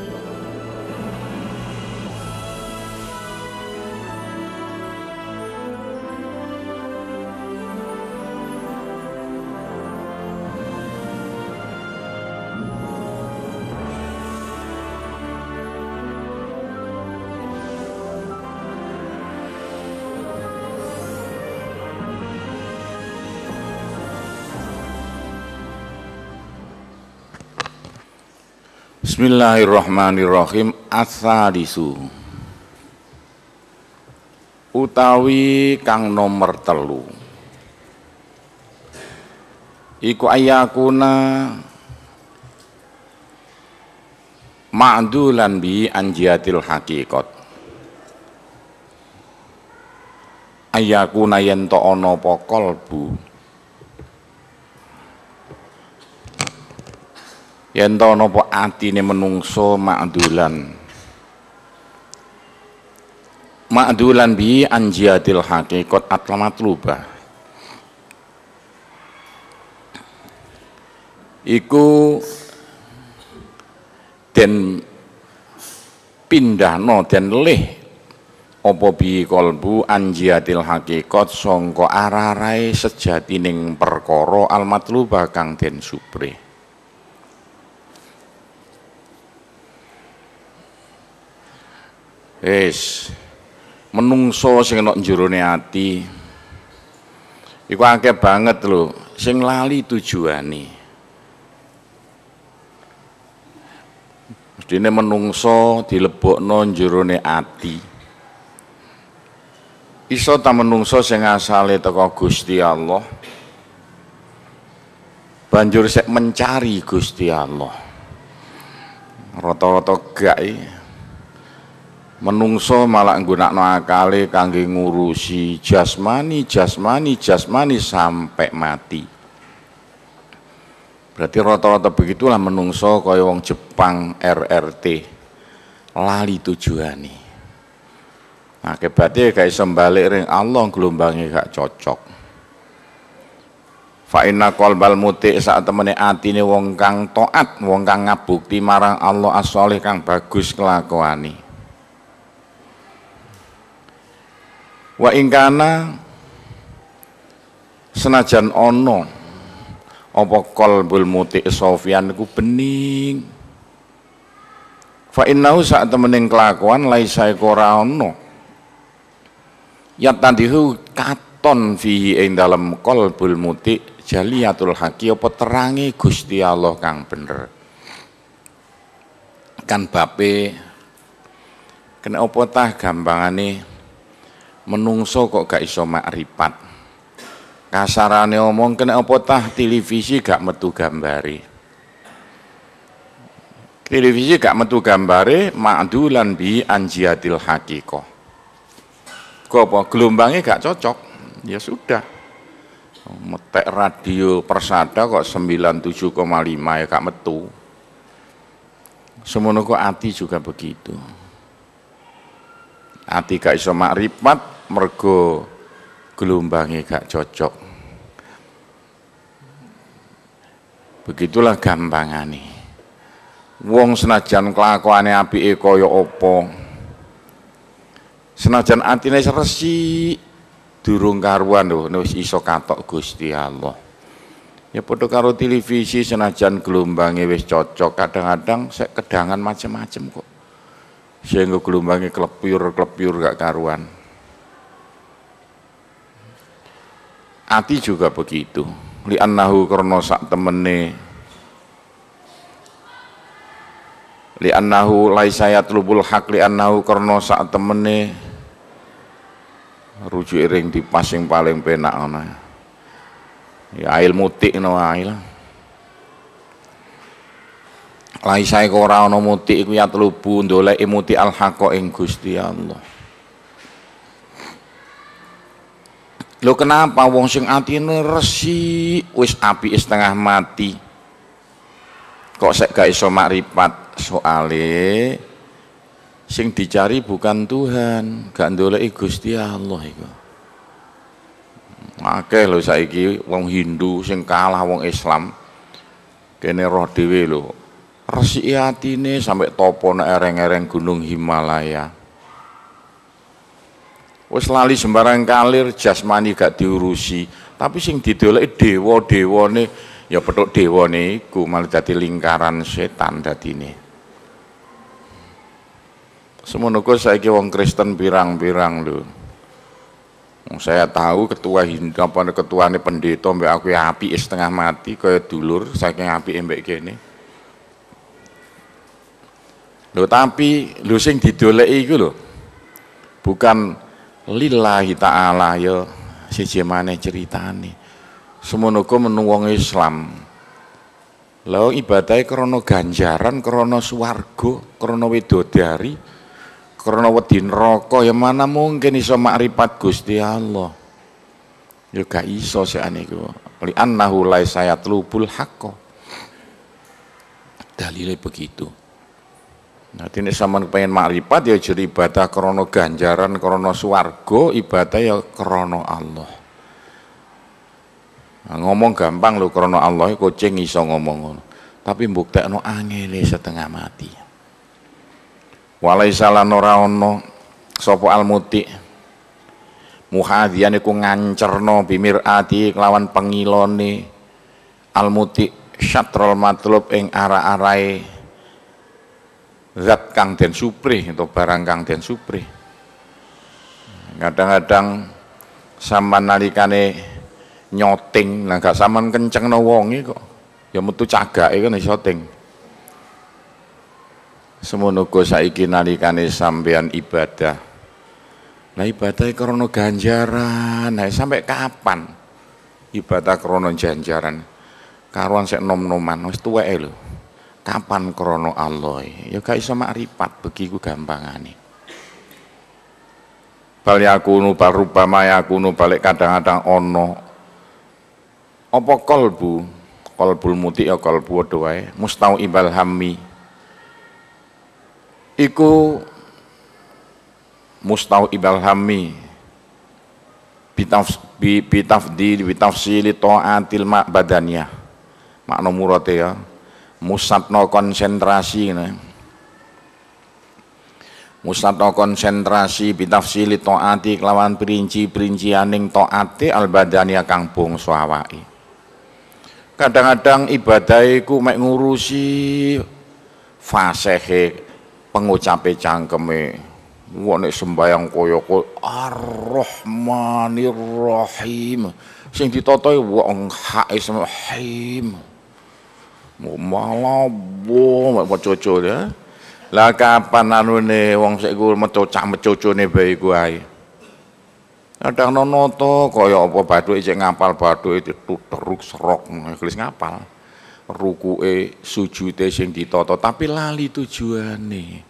Thank you. Bismillahirrahmanirrahim Asadisu Utawi kang nomor telu Iku ayakuna Ma'dulan bi anjiatil hakikat Ayakuna yento ono pokolbu yen to napa atine menungso ma'dulan ma'dulan bi anjiatil haqiqat atlamat luba iku pindah no den leh apa bi kalbu anjiatil haqiqat songko ararai sejatining perkara almatluba kang den supri. Wis. Menungso sing ana jerone ati. Iku akeh banget lho sing lali tujuane. Mestine menungso di dilebokno jerone ati. Iso ta menungso sing asale teko Gusti Allah. Banjur sik mencari Gusti Allah. Rata-rata gak e menungso malah nggunakno akale kangge ngurusi jasmani jasmani jasmani sampai mati berarti rata-rata begitulah menungso kaya wong Jepang RRT lali tujuane nah, akibatnya kayak sembalik ring Allah gelombangnya gak cocok fa inna qalbal saat sak temene atine wong kang toat, wong kang ngabukti marang Allah as kang bagus kelakuane Wa ingkana senajan ono apa kolbul muti Sofyan ku bening fa innahu sak temening kelakuan laisa ora ono ya tandihu katon fihi ing dalam kolbul muti jaliatul haki apa terangi Gusti Allah kang bener kan bape kena apa tah gampangane menungso kok gak iso makrifat kasarane omong kena apa tah televisi gak metu gambari televisi gak metu gambare ma'dulan bi anjiatil hakikoh kok apa gelombangnya gak cocok ya sudah metek radio persada kok 97,5 ya gak metu semono kok ati juga begitu ati gak iso makrifat mergo gelombangnya gak cocok. Begitulah gampangane. Wong senajan kelakuane apike kaya opo. senajan atine resik durung karuan lho wis iso katok Gusti Allah. Ya padha karo televisi senajan gelombangnya wes cocok, kadang-kadang sek kedangan macam-macam kok. nggak gelombangnya klepyur-klepyur gak karuan. Ati juga begitu. Li annahu karena sak temene Li Li'annahu laisa yatlubul haq annahu karena sak temene rujuk ring di pasing paling penak ana. Ya ail mutik ngono ae lah. Laisa ora ana mutik iku yatlubu ndoleki muti al haqa ing Gusti Allah. Lo kenapa wong sing atine resi wis api setengah mati. Kok sek gak iso makrifat soale sing dicari bukan Tuhan, gak ndoleki Gusti Allah iku. Akeh lho saiki wong Hindu sing kalah wong Islam. Kene roh dhewe lho. resi atine sampe topo ereng-ereng Gunung Himalaya. Wis lali sembarang kalir jasmani gak diurusi, tapi sing didoleki dewa-dewane ya petuk dewane iku malah dadi lingkaran setan dadine. Semono kok saiki wong Kristen pirang-pirang lho. saya tahu ketua Hindu apa ketuane pendeta mbek aku ya api setengah mati kaya dulur saking api mbek kene. Lho tapi lho sing didoleki iku lho. Bukan lillahi ta'ala ya siji maneh ceritane semono menu wong Islam lho ibadai krana ganjaran krana swarga krana widodari krana wedi neraka ya mana mungkin iso makrifat Gusti Allah ya gak iso sekane iku li annahu laisa yatlubul haqqo dalile begitu Nah, ini sampean pengen makrifat ya jadi ibadah krono ganjaran, krono swarga, ibadah ya krono Allah. Nah, ngomong gampang loh krono Allah kucing iso ngomong ngono. Tapi no angele setengah mati. Walai salah noraono sopo almuti muhadian ku ngancerno bimir ati kelawan pengilone almuti syatrol matlub ing ara-arae zat kang den supri atau barang kang den supri Kadang-kadang sama nalikane nyoting, nyoteng, gak saman kenceng no wongi kok. Ya metu Semu kan syuting. Semono saiki nalikane sampean ibadah. Lah ibadah krono ganjaran, nah sampai kapan? Ibadah krono ganjaran. Karuan saya nom-noman wis tuweke lho kapan krono Allah ya gak iso makrifat begiku gampangane bal yakunu bal rubama yakunu balik kadang-kadang ono apa kolbu kolbul muti ya kolbu doae mustau ibal hammi iku mustau ibal hammi bitaf bitaf bitafsili taatil mak badannya. makna murate ya musatno konsentrasi ya. Musabno musatno konsentrasi bitafsili to'ati kelawan perinci-perinci aning to'ati al badania kang kadang-kadang ibadahiku mengurusi mek ngurusi fasehe pengucape cangkeme Wah sembayang kaya kowe Ar-Rahmanir Rahim. Sing ditotohi wong hak Rahim malah bo mecoco ya. Lah kapan anune wong sik ku mecocak mecocone bae ku ae. Kadang nono to kaya apa bathuke sik ngapal bathuke tuteruk serok nglis ngapal. Rukuke sujute sing ditata tapi lali tujuane.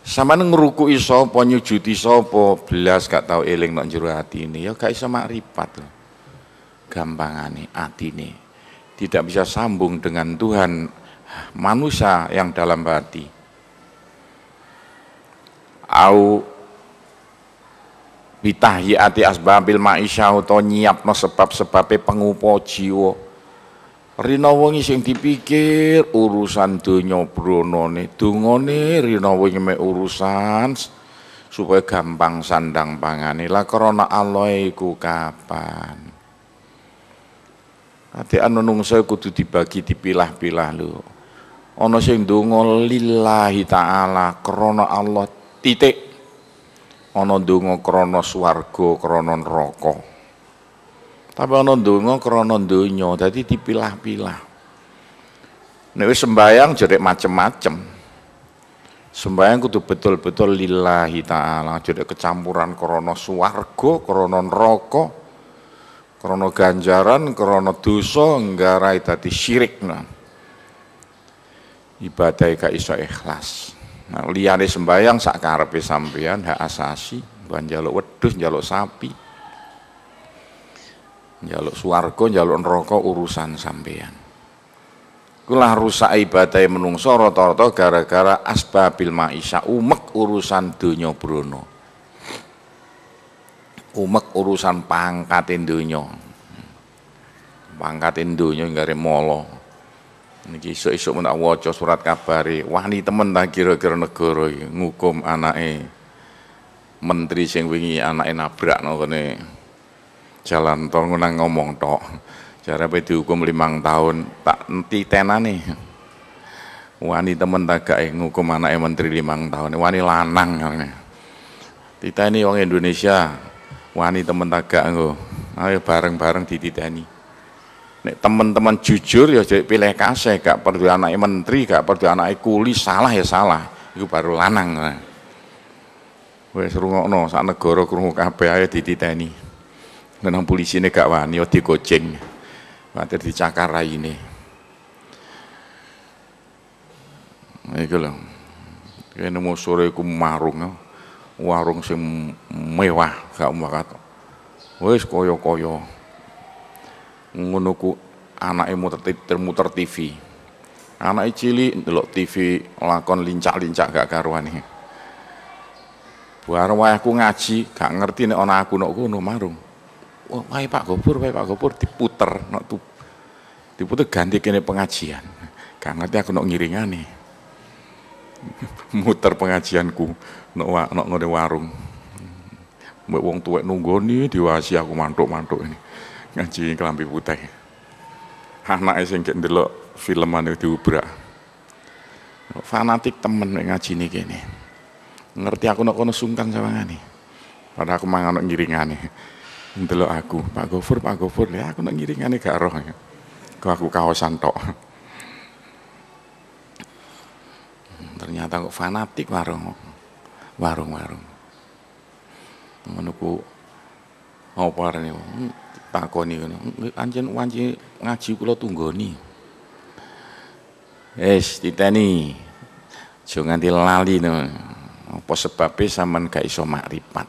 Samane ngrukuki sapa judi sapa belas gak tau eling nek jero atine ya gak iso Gampang ane hati nih tidak bisa sambung dengan Tuhan manusia yang dalam hati. Au bitahi ati asbabil ma'isya uto nyiapno sebab-sebabe pengupo jiwa. Rina wingi sing dipikir urusan dunya brunane, dungane rina wongi me urusan supaya gampang sandang pangane. Lah karena Allah iku kapan? Adekan menungso kudu dibagi dipilah-pilah lho. Ana sing ndonga lillahi taala krana Allah titik. Ana ndonga krana swarga, krana neraka. Tapi ana ndonga krana donya, dadi dipilah-pilah. Nek wis sembayang jerek macem-macem. Sembayang kudu betul-betul lillahi taala, jerek kecampuran krana swarga, krana neraka krono ganjaran krono dosa nggarai tadi syirik nah. ibadah gak iso ikhlas nah, sembayang sak karepe sampeyan hak asasi bukan njaluk wedhus njaluk sapi njaluk suarko, njaluk neraka urusan sampeyan Kulah rusak ibadah menungso rata-rata gara-gara asbabil maisha umek urusan dunia bruno umek urusan pangkat donya. Pangkat donya enggak remolo Niki Isuk isuk menak wajah surat kabari, wani temen tak kira-kira negara ngukum anaknya menteri sing wingi nabrak no kene jalan tol ngunang ngomong tok. Jarepe dihukum limang tahun tak nanti tena nih. Wani temen tagake ngukum anaknya menteri limang tahun. Wani lanang ngene. Kita ini orang Indonesia, wani temen tagak nggo ayo bareng-bareng dititani. nek teman-teman jujur ya jadi pilih kasih gak perlu anaknya menteri gak perlu anaknya kuli salah ya salah itu baru lanang nah. wes rungokno sak negara krungu kabeh ayo Nenang nang polisine gak wani ya digoceng kuwatir dicakar raine iku lho kene sore ku marung ya warung sing mewah gak mbakat. wes koyo koyo, ngunuku ku anake muter TV. anak icili, delok TV lakon lincak-lincak gak karuan nih, Bar aku ngaji gak ngerti nih ona aku nok marung. Wah, wae Pak Gopur, wae Pak Gopur diputer nok tu. Diputer ganti kene pengajian. Gak ngerti aku nok nih, Muter pengajianku. Nak wak warung Mbak wong tuwek nunggoni diwasi aku mantuk-mantuk ini ngaji kelambi putih anake sing gek ndelok filman diubrak fanatik temen ngaji ini gini, ngerti aku nak kono sungkan sawangane padahal aku mangan ngiringane ndelok aku Pak Gofur Pak Gofur ya aku nek ngiringane gak roh ya. aku kawasan tok ternyata kok fanatik warung warung-warung. Menuku apa ini? Hmm, takoni ngono. Hmm, anjen wanci ngaji kula tunggoni. Wis titeni. Aja nganti lali no. Apa sebabe sampean gak iso makrifat?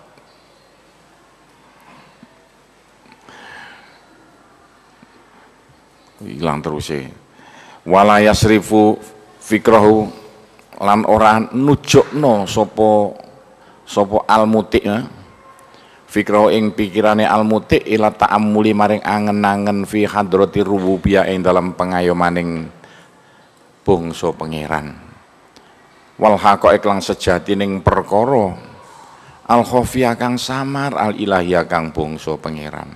Hilang terus sih. E. Walayasrifu yasrifu fikrahu lan ora nujukno sapa sapa almutik ya. Fikrau ing pikirane almutik ila ta'ammuli maring angen-angen fi hadrati rububiyah ing dalam pengayomaning bangsa pangeran. Wal haqaiq lan sejati ning perkara al khafiyah kang samar al ilahiyah kang bangsa pangeran.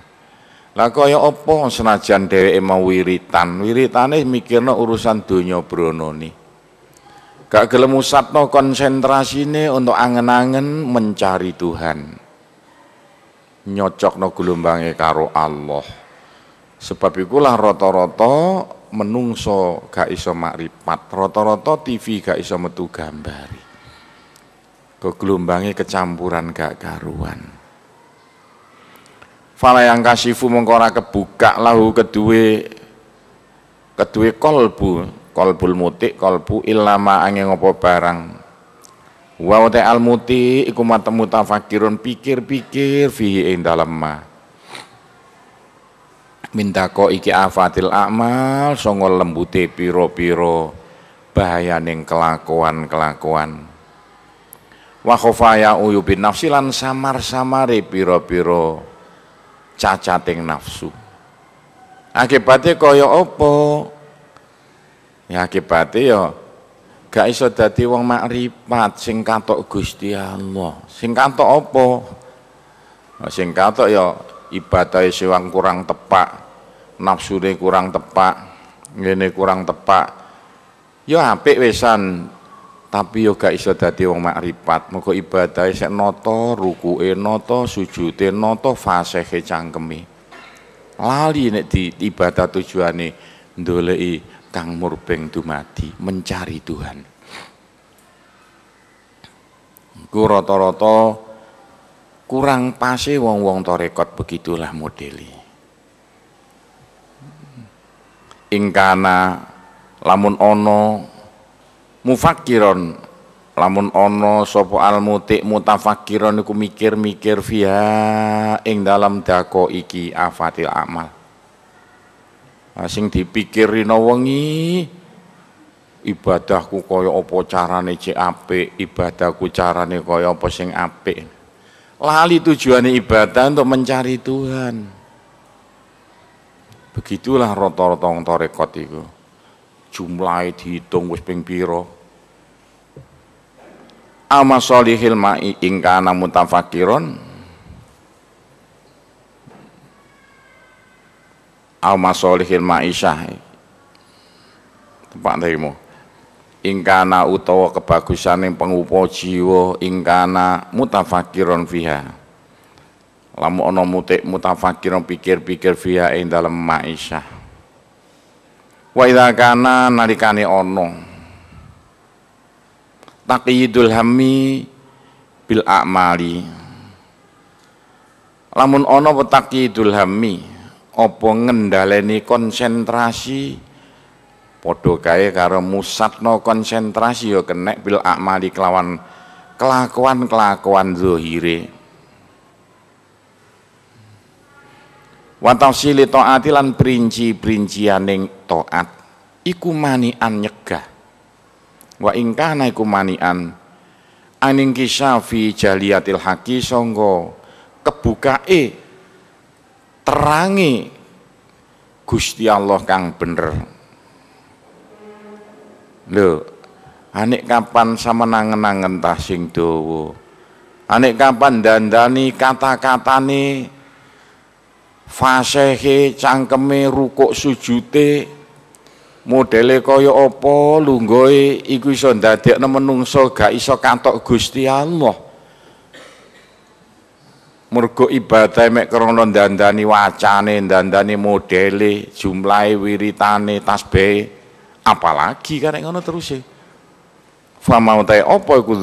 Lah kaya apa senajan dheweke mau wiritan, wiritane mikirno urusan donya bronone. Gak gelem konsentrasi konsentrasine untuk angen-angen mencari Tuhan. nyocok no gelombangnya karo Allah. Sebab ikulah roto-roto menungso gak iso makrifat, roto-roto TV gak iso metu gambari. gelombangnya kecampuran gak karuan. Fala yang kasifu mengkora kebuka lahu kedue kedue kolbu Kolbul mutik, kolbu ilama angin ngopo barang wa al muti iku matemu tafakirun pikir-pikir fihi ing dalem ma minta kok iki afatil amal songol lembute piro-piro bahaya bahayaning kelakuan-kelakuan wa khofaya uyubin nafsilan samar-samare piro-piro cacating nafsu akibatnya kaya opo Ya akibate yo, ya, gak iso dadi wong makrifat sing katok Gusti Allah. Sing katok apa? Nah, sing katok ya ibadahe sewang kurang tepak, nafsune kurang tepak, ngene kurang tepak. yo ya, apik wesan, tapi yo ya gak iso dadi wong makrifat. Muga ibadahe sek noto, rukuke noto, sujude noto, fasehe cangkeme. Lali nek di ibadah tujuane ndoleki Kang Murbeng Dumadi mencari Tuhan. Ku roto-roto kurang pasi e wong-wong torekot begitulah modeli. Ingkana lamun ono mufakiron lamun ono sopo almutik mutafakiron iku mikir-mikir via ing dalam dako iki afatil amal Asing nah, sing dipikirina wengi ibadahku kaya apa carane cek apik, ibadahku carane kaya apa sing apik. Lali tujuannya ibadah untuk mencari Tuhan. Begitulah rata-rata wong tarekat iku. Jumlahe dihitung wis ping pira. Ama solihil ma'i ingkana fakiron au masolihil ma'isyah tempat terima ingkana utawa kebagusan yang pengupo jiwa ingkana mutafakiron fiha lamu ono mutik mutafakiron pikir-pikir fiha ing dalam ma'isyah wa idha kana nalikane ono taqiyidul hammi bil a'mali lamun ono petakidul hammi apa konsentrasi padha kae karo musatno konsentrasi ya kenek bil amali kelawan kelakuan-kelakuan zohire. wa tafsili taati lan princi-princianing taat iku manian nyegah wa ingkana iku manian aning kisafi jaliatil haqi sangga kebukae terangi Gusti Allah kang bener lho anik kapan sama nangen-nangen tah sing dawa anik kapan dandani kata-katane fasehe cangkeme rukuk sujute modele kaya apa lungguhe iku iso ndadekne menungso gak iso kantok Gusti Allah mergo ibadah mek krana dandani wacane, dandani modele, jumlahi wiritane, tasbihe, apalagi karek ngono terus e. Fa mau tae apa iku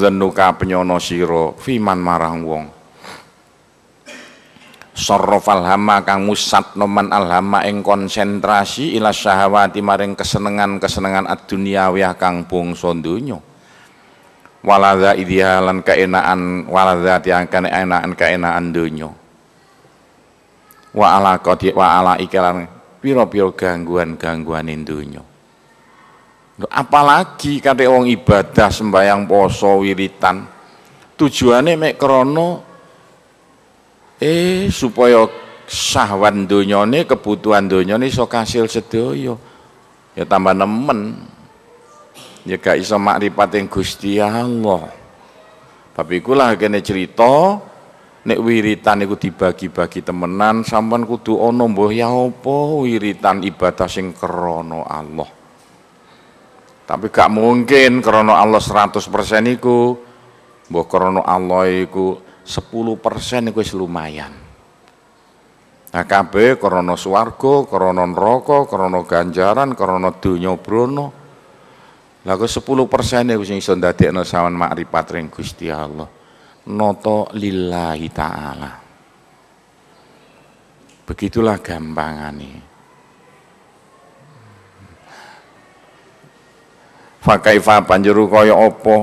penyono sira fiman marang wong. Sarrafal kang musat noman alhama ing konsentrasi ila syahawati maring kesenengan-kesenengan ad-dunyawiyah kang pung donya waladha idihalan keenaan waladha tiangkan keenaan keenaan dunyo wa ala kodi wa ala ikalan piro piro gangguan-gangguan indunyo apalagi kata wong ibadah sembahyang poso wiritan tujuannya mek krono eh supaya sahwan ini kebutuhan donyane ini sokasil sedoyo ya tambah nemen ya gak iso yang Gusti ya Allah. tapi ikulah kene cerita nek wiritan itu dibagi-bagi temenan sampean kudu ono mbuh ya apa wiritan ibadah sing krana Allah. Tapi gak mungkin krana Allah 100% iku mbuh krana Allah iku 10% iku wis lumayan. Nah kabeh krana swarga, krana neraka, krana ganjaran, krana donya brana. Lagu sepuluh persen ya sing iso ndadekno sawan makrifat ring Gusti Allah. Noto lillahi taala. Begitulah gampangane. Fakaifa banjuru kaya apa?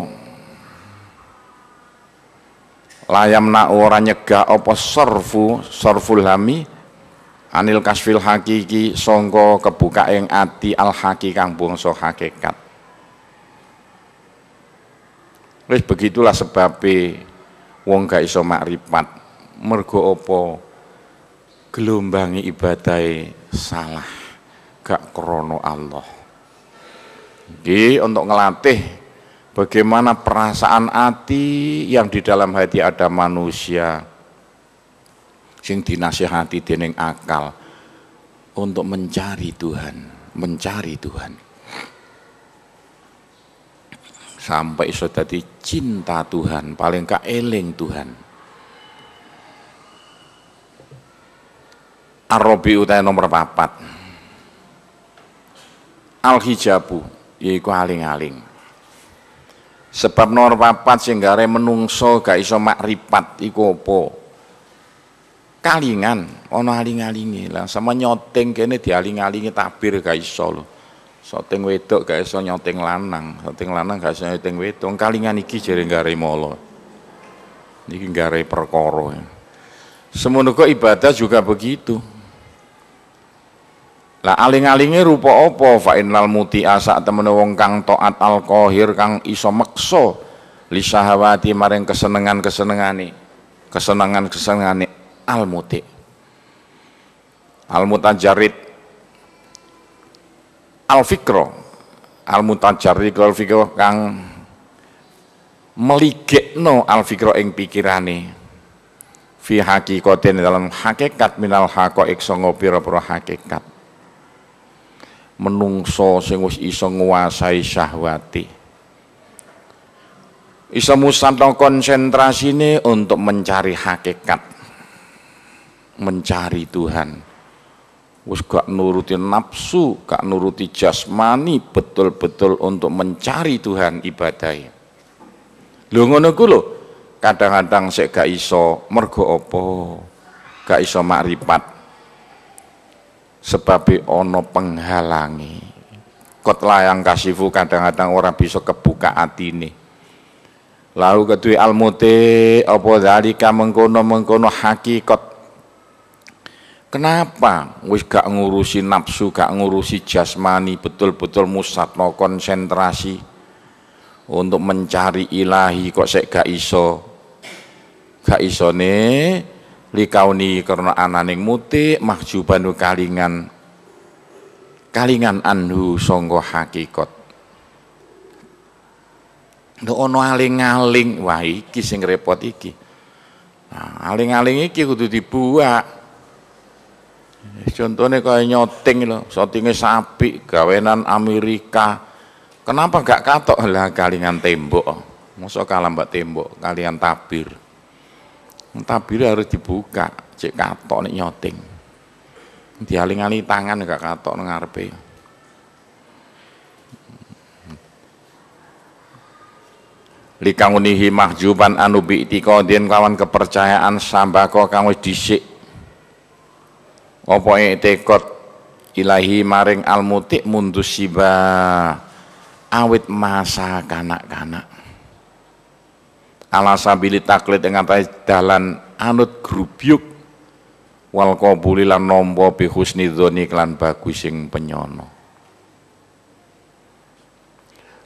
Layam na ora nyegah apa sorfu, sorful hami anil kasfil hakiki sangka kebukaing ati al hakikang bangsa hakikat. Wis begitulah sebabnya wong gak iso makrifat. Mergo apa? Gelombangi ibadai salah. Gak krono Allah. Jadi untuk ngelatih bagaimana perasaan hati yang di dalam hati ada manusia sing dinasihati dening akal untuk mencari Tuhan, mencari Tuhan sampai iso dadi cinta Tuhan, paling kaeling Tuhan. Arabi utai nomor papat. Al-hijabu, yaiku aling-aling. Sebab nomor papat sing gare menungso gak iso makripat iku apa? Kalingan, ono aling-alinge. Lah sama nyoteng kene dialing-alingi tabir gak iso lho. Soting wedok gak iso nyoting lanang, soting lanang gak iso nyoting wedok. Kalingan iki jare gare molo. Niki gare perkara. Semono ibadah juga begitu. Lah aling-alinge rupa apa? Fa innal muti'a sak temene wong kang taat al qahir kang iso meksa li syahawati maring kesenengan-kesenengane. kesenangan kesenengane al muti. Al mutajarid al fikro al mutajarri al fikro kang meligekno al fikro ing pikirane fi hakikatin dalam hakikat minal haqaiq songo pira pro hakikat menungso sing wis iso nguasai syahwati iso musanto konsentrasine untuk mencari hakikat mencari Tuhan wis gak nuruti nafsu, gak nuruti jasmani, betul-betul untuk mencari Tuhan ibadahnya. Lho ngono ku lho, kadang-kadang sik gak iso mergo apa? Gak iso makrifat. Sebab ana penghalangi. Kot layang kasifu kadang-kadang orang bisa kebuka ini. Lalu ketui almute apa dari mengkono mengkono hakikat Kenapa wis gak ngurusi nafsu, gak ngurusi jasmani, betul-betul musat no konsentrasi untuk mencari ilahi kok sek gak iso. Gak isone likauni karena ananing muti mahjubanu kalingan kalingan anhu songgo hakikat. Ndak ono aling-aling, wah iki sing repot iki. Nah, aling-aling iki kudu dibuak. Contohnya kayak nyoting loh, syutingnya sapi, gawenan Amerika. Kenapa gak katok lah kalingan tembok? Masa kalah mbak tembok, kalian tabir. Tabir harus dibuka, cek katok nih nyoting. Dialing-aling tangan gak katok ngarepe. Likangunihi mahjuban anubi itikodin kawan kepercayaan sambako kamu disik apa tekot ilahi maring almutik mundu siba awit masa kanak-kanak alasabili taklid yang ngatai dalan anut grubyuk wal qabuli lan nampa bi husnidzoni klan bagus yang penyono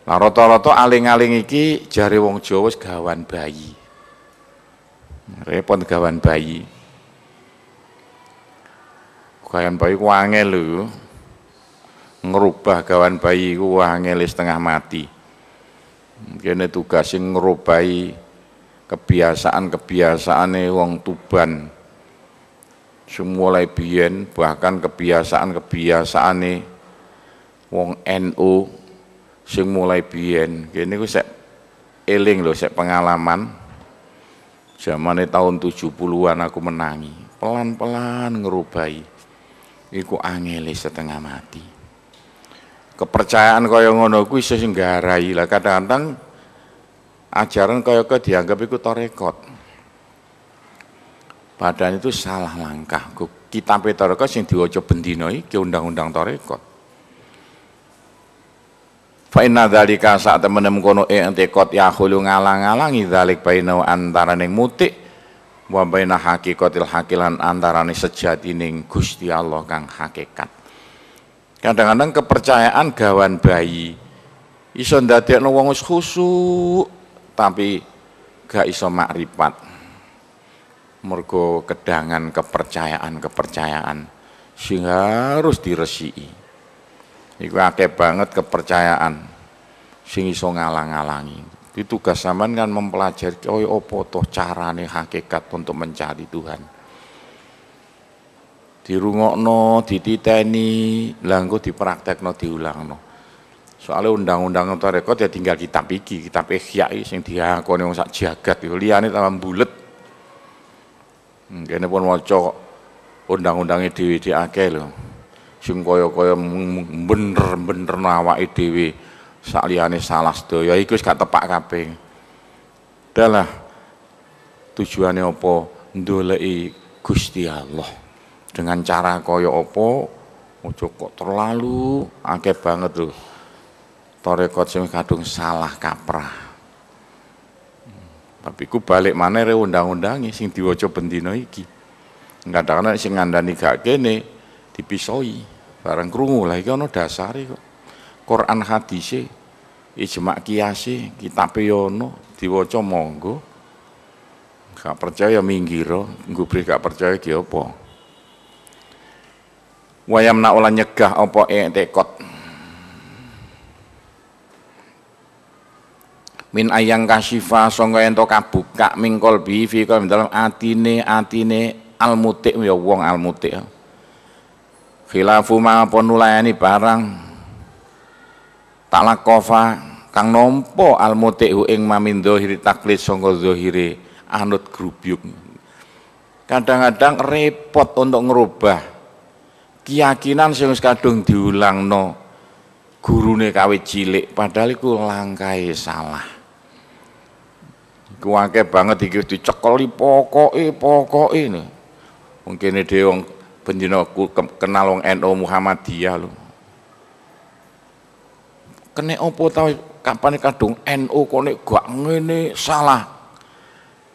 Nah, roto-roto aling-aling iki jari wong Jawa gawan bayi. Repot gawan bayi. Gawan bayi ku angel lho. Ngerubah gawan bayi ku angel setengah mati. Kene tugasnya ngerubahi kebiasaan kebiasaan wong Tuban. Semua biyen bahkan kebiasaan kebiasaan wong NU sing mulai biyen. Kene ku sek eling lho sek pengalaman. Zamane tahun 70-an aku menangi, pelan-pelan ngerubahi iku angele setengah mati. Kepercayaan kaya ngono kuwi iso garai lah kadang-kadang ajaran kaya ke dianggap iku torekot. Padahal itu salah langkah. Kita torekot sing diwaca bendina iki undang-undang torekot. Fa inna dzalika saat temenem kono e ya khulu ngalang-alangi dzalik bainau antaraning mutik wa baina hakikatil hakilan antarane sejatining Gusti Allah kang hakikat. Kadang-kadang kepercayaan gawan bayi iso ndadekno wong wis khusuk tapi gak iso makrifat. Mergo kedangan kepercayaan-kepercayaan sing harus diresiki. Iku akeh banget kepercayaan sing iso ngalang-alangi. Di tugas zaman kan mempelajari oh opo toh carane hakikat untuk mencari Tuhan. Dirungokno, dititeni, langgo dipraktekno, diulangno. Soalnya undang-undang rekod ya tinggal kitab iki, kitab ihya sing diakoni wong sak jagat iku liyane tambah bulet. Hmm, kene pun maca undang undangnya dhewe diakeh lho. Sing kaya-kaya bener-bener awake dhewe. Sakliane salah sedaya iku wis gak tepak kabeh. Dalah tujuane apa? Ndoleki Gusti Allah. Dengan cara kaya apa? Ojo kok terlalu akeh banget lho. Torekot sing kadung salah kaprah. Tapi ku balik mana re undang undangnya sing diwajo bendina iki. Kadang-kadang sing ngandani gak kene dipisoi. Barang krungu lah iki ana dasare kok. Quran hadise, ijma kiase, kitab yono diwaca monggo. Gak percaya minggiro, gubrih gak percaya ki apa. Wayam olah nyegah apa etekot. min ayang kasifa songo ento kabuka mingkol bi kalau dalam atine atine almutik ya wong almutik khilafu ma apa nulayani barang talakofa kang nampa al muti'u ing mamin dzahiri taklid songko dzahire anut grubyuk kadang-kadang repot untuk ngerubah keyakinan sing kadung diulang no gurune nekawe cilik padahal iku langkai salah iku akeh banget iki dicekeli pokoke pokoke mungkin dhewe wong ku kenal wong NU Muhammadiyah lho kene opo tau kapan kadung NU kok nek gak ngene salah.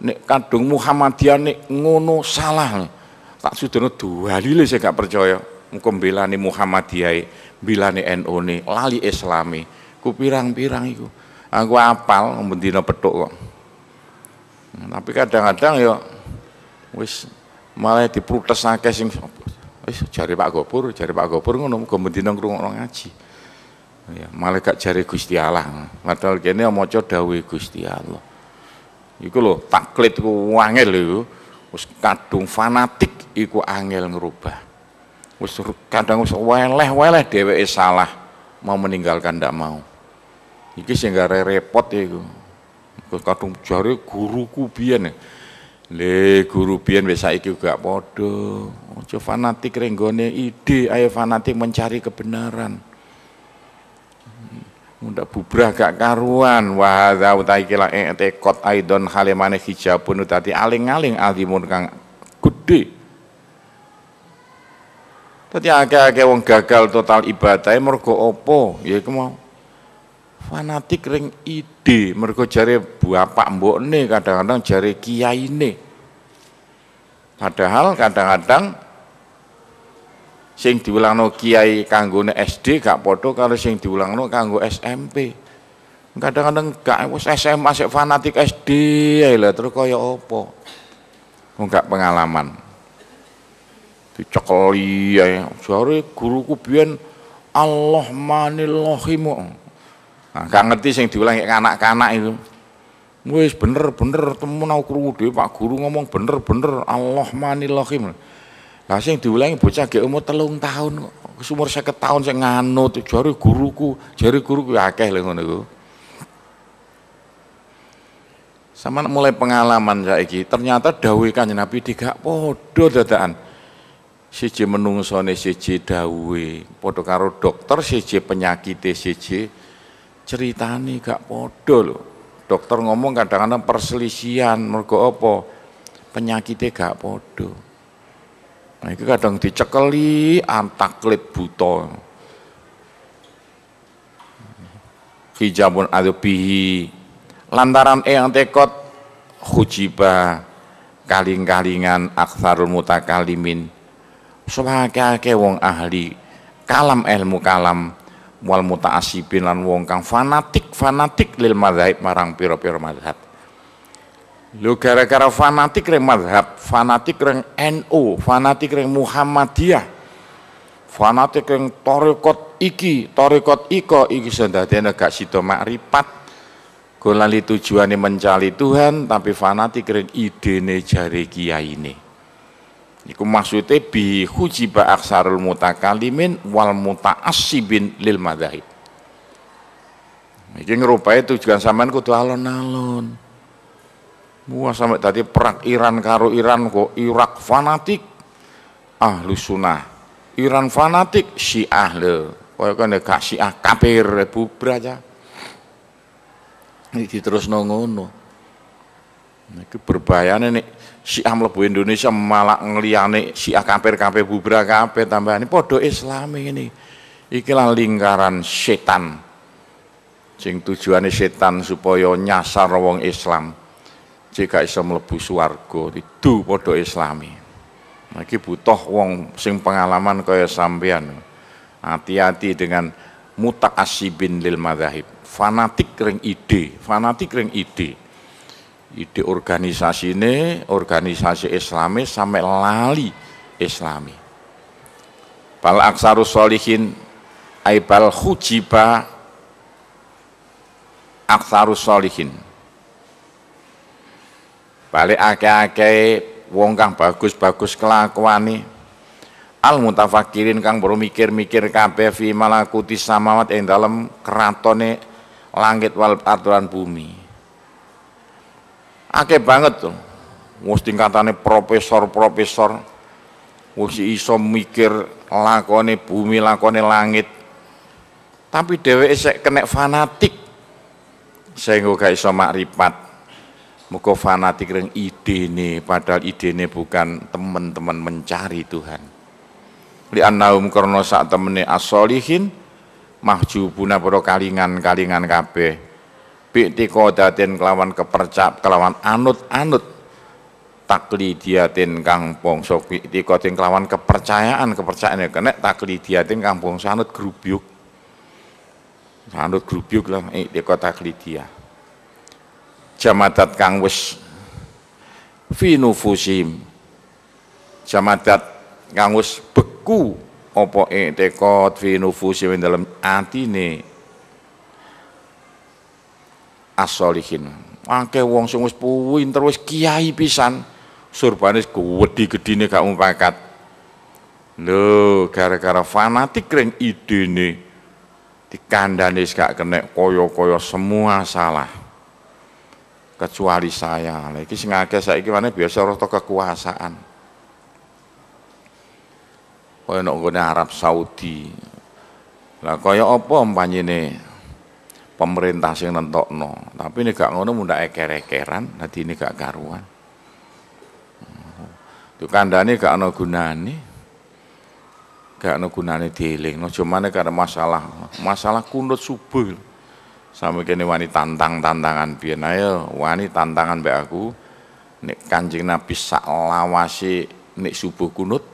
Nek kadung Muhammadiyah nek ngono salah. Tak sudono dalile sing gak percaya. Muga mbelani Muhammadiyah, e, mbelani NU ne, lali Islami. Ku pirang-pirang iku. Aku apal bendina petuk kok. Tapi kadang-kadang ya wis malah diprotesake sing wis cari Pak Gopur, cari Pak Gopur ngono muga ngurung ngrungokno ngaji ya, malaikat jari Gusti Allah padahal kene maca dawuh Gusti Allah iku lho taklid ku angel lho wis kadung fanatik iku angel ngerubah wis kadang wis weleh-weleh dheweke salah mau meninggalkan ndak mau iki sing gara repot iku kadung jare guruku biyen Le guru biyen wis saiki gak padha. Aja fanatik renggone ide, ayo fanatik mencari kebenaran. Muda bubrah gak karuan wa hadza utai kila kot aidon halimane hijabun tadi aling-aling alimun kang gede. Tadi agak-agak wong gagal total ibadahnya mergo opo ya kemau mau fanatik ring ide mergo pak bapak mbokne kadang-kadang kiai kiyaine. Padahal kadang-kadang sing diulangno kiai ne SD gak podo karo sing diulangno kanggo SMP. Kadang-kadang gak wis SMA sik fanatik SD ya lah terus kaya apa? Wong gak pengalaman. Dicekeli ya sore guruku biyen Allah manillahim. Nah, gak ngerti sing diulang anak-anak itu. Wis bener-bener temu aku krungu Pak Guru ngomong bener-bener Allah manillahim. Lah sing diulangi bocah ge umur telung tahun kok. Wis umur 50 tahun sing nganut jare guruku, jare guruku ya akeh lho ngono iku. Sama mulai pengalaman saiki, ternyata dawuh Kanjeng Nabi digak padha dadakan. Siji menungsone siji dawuhe, padha karo dokter siji penyakite siji ceritani gak padha lho. Dokter ngomong kadang-kadang perselisihan mergo apa? Penyakite gak padha. Nah, itu kadang dicekeli antaklip buta. Hijabun adubihi. Lantaran yang tekot hujiba kaling-kalingan aksarul mutakalimin. ke wong ahli kalam ilmu kalam wal asibin lan wong kang fanatik fanatik lil madhaib marang piro piro madhaib Lu gara-gara fanatik reng madhab, fanatik reng NU, fanatik reng Muhammadiyah, fanatik reng torikot iki, torikot iko, iki sudah sendati negak sido makripat. Golali tujuannya mencari Tuhan, tapi fanatik reng ne jari kia ini. Iku maksudnya bi ba aksarul mutakalimin wal muta asibin lil madhab. Iki ngerupai tujuan saman kudu alon-alon. Buah sampai tadi perang Iran karo Iran kok Irak fanatik ahlu sunnah. Iran fanatik syiah le. kau kan ya gak syiah kafir bubra aja. Ini terus nongono. Nah, ini berbahaya nih syiah melebu Indonesia malah ngeliane syiah kafir kafir bubra kafir tambah ini podo Islam ini. Ikilah lingkaran setan. Sing tujuannya setan supaya nyasar wong Islam jika iso mlebu swarga itu padha islami Lagi butuh wong sing pengalaman kaya sampean hati-hati dengan mutak asibin lil madhahib fanatik ring ide fanatik ring ide ide organisasi ini organisasi islami sampai lali islami bal aksaru solihin aibal hujiba aksaru solihin balik ake ake wong kang bagus-bagus kelakuane al mutafakirin kang baru mikir mikir kabeh fi malakuti samawat ing dalem keratone langit wal aturan bumi akeh banget tuh mesti katane profesor-profesor mesti iso mikir lakone bumi lakone langit tapi dheweke sek kene fanatik sehingga gak iso makrifat Muka fanatik reng ide ini, padahal ide ini bukan teman-teman mencari Tuhan. Li annahum karena sak temene asolihin mahjubuna para kalingan-kalingan kabeh. ten kelawan kepercap, kelawan anut-anut taklidiatin kang bangsa ten kelawan kepercayaan, kepercayaan yang kena taklidiatin kang kampung anut grubyuk. Anut grubyuk lah eh, takli dia jamadat kang wis fi nufusim jamadat kang wis beku apa i'tiqad fi nufusim ing dalem atine as-solihin akeh wong sing wis pinter wis kiai pisan surbane gedhi gedine gak umpakat lho gara-gara fanatik ring idene dikandani gak kena koyo koyo semua salah kecuali saya. lagi, singa sing akeh saiki mana biasa roto kekuasaan. Kaya nak guna Arab Saudi. Lah kaya apa panjene pemerintah sing nentokno. Tapi ini gak ngono muda eker-ekeran, nanti ini gak karuan. Itu kandane gak ana gunane. Gak ana gunane no, nah, cuma karena masalah masalah kundut subuh. Sama kene wani tantang-tantangan biyen ayo wani tantangan be aku nek Kanjeng Nabi sak lawasi nek subuh kunut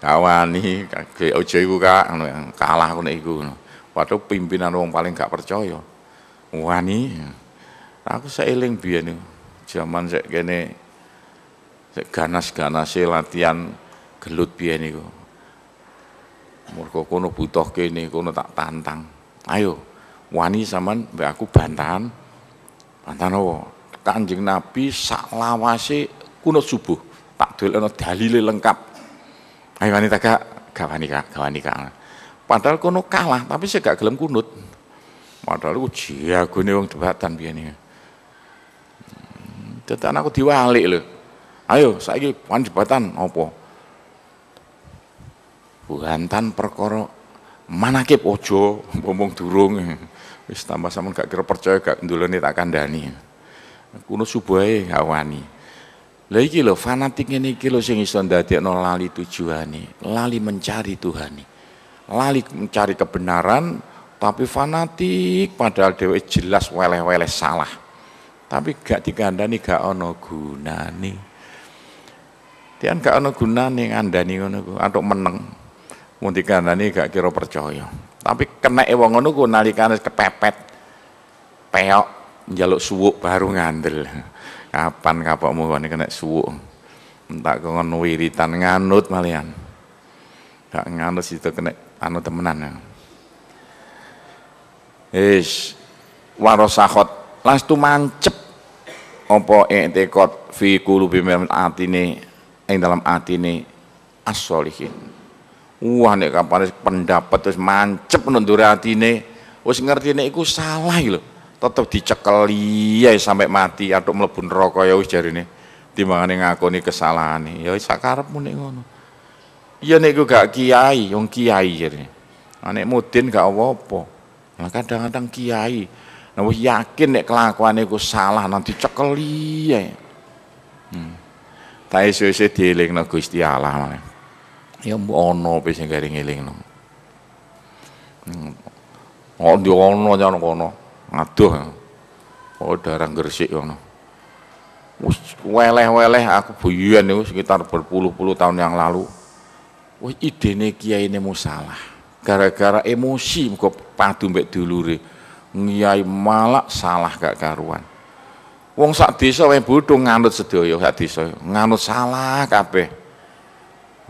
kawani aja iku Kak kalah aku nek iku. Waduh pimpinan wong paling gak percaya. Wani aku seeling biyen zaman sek kene sek ganas ganas latihan gelut biyen iku. Murko kono butuh kene kono tak tantang. Ayo wani saman, mbak aku bantahan bantahan apa Kanjeng Nabi saklawase kunut subuh tak delokno dalile lengkap ayo wanita gak gak wani gak wani padahal kono kalah tapi saya gak gelem kunut padahal aku jiagone wong debatan biyen hmm, Tetan aku diwalik loh, Ayo saiki pan debatan apa? Buhantan perkoro manakib aja ngomong durung. Wis tambah sampean gak kira percaya gak ndulene tak kandhani. Kuno subuhe gak wani. Lah iki lho fanatik ngene iki lho sing iso ndadekno lali tujuane, lali mencari Tuhan. Lali mencari kebenaran tapi fanatik padahal dhewe jelas weleh-weleh salah. Tapi gak dikandani gak ana gunane. Tian gak ana gunane ngandani ngono ku, antuk meneng. Mun dikandani gak kira percaya. Tapi kena e wong ngono ku nalikane kepepet peok njaluk suwuk baru ngandel. Kapan kapokmu wani kena suwuk. Entak kongon wiritan nganut malian. Gak nganut situ kena anu temenan. ya Is warasahot lastu mancep apa i'tiqad fi qulubi min atine ing dalam atine as-solihin. Wah nek kapane pendapat terus mancep nundur atine. Wis ngertine iku salah lho. Tetep dicekeli ya sampai mati atau mlebu rokok ya wis jarine. ini kesalahan ini. Ya wis sakarepmu nek ngono. Iya nek iku gak kiai, yang kiai jarine. Nek mudin gak apa-apa. Nah kadang-kadang kiai Nah, yakin nek kelakuan iku salah nanti cekeli ya. Hmm. Tak iso-iso dielingno Gusti Allah. Ya ana apa sing garing elingno. Hmm. Kok di ana jangan kono. Ngaduh. Oh darang Gresik kono. Wis weleh-weleh aku buyen niku sekitar berpuluh-puluh tahun yang lalu. ide idene kiai ne musalah. Gara-gara emosi kok padu mbek dulure. Ngiyai malak salah gak karuan. Wong sak desa wae bodho nganut sedaya sak desa, nganut salah kabeh.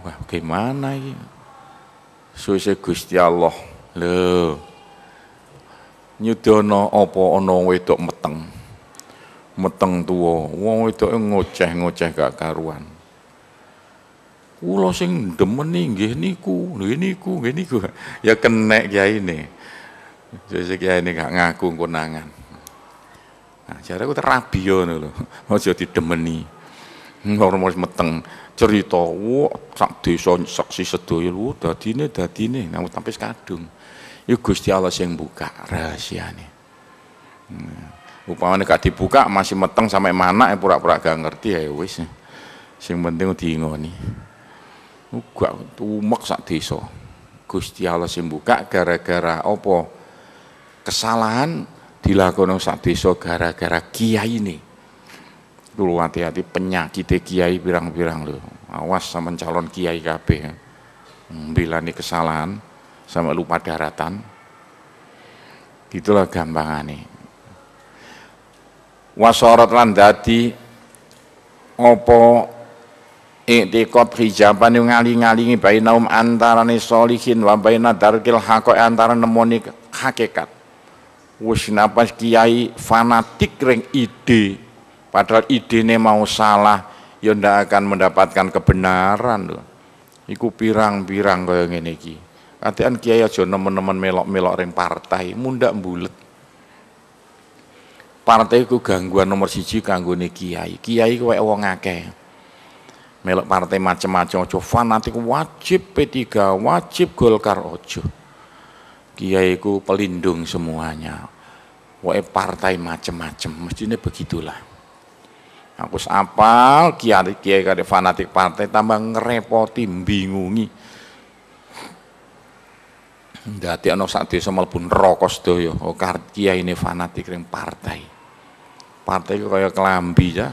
Wah, gimana ini? Suwe Gusti Allah. Lho. Nyudono apa ana wedok meteng. Meteng tuwa. Wong wedoke ngoceh-ngoceh gak karuan. Kula sing demeni nggih niku, nggih niku, nggih niku. Ya kenek kiyaine. Suwe kiyaine gak ngaku konangan. Nah, jare aku terabi ngono lho. Aja didemeni. Normal meteng cerita wo sak desa saksi sedaya wo dadine dadine namun tampis kadung. Iku ya, Gusti Allah sing buka rahasiane. Hmm. Upamane gak dibuka masih meteng sampai mana eh, pura-pura gak ngerti ya wis. Sing penting diingoni. Uga tumek sak desa. Gusti Allah sing buka gara-gara apa? Kesalahan dilakukan sak desa gara-gara kiai ini dulu hati-hati penyakit kiai birang-birang lo awas sama calon kiai KB hmm, bila nih kesalahan sama lupa daratan itulah gampangane wasorot landati opo iktikot hijaban yang ngaling-ngalingi bainaum nih solihin wa baina darkil hakoi antara nemoni hakikat wis napas kiai fanatik ring ide Padahal ide ini mau salah, ya ndak akan mendapatkan kebenaran loh. Iku pirang-pirang kaya ngene iki. Katian kiai aja nemen-nemen melok-melok ring partai, mundak mbulet. Partai ku gangguan nomor siji ne kiai. Kiai ku wong akeh. Melok partai macem-macem aja fanatik wajib P3, wajib Golkar ojo. Kiai ku pelindung semuanya. Wae partai macem-macem, mestine begitulah. Aku apal kiai kiai kade fanatik partai tambah ngerepoti bingungi. Dadi ana sak desa mlebu neraka sedaya. Oh kiai ini fanatik ring partai. Partai itu kaya kelambi ya.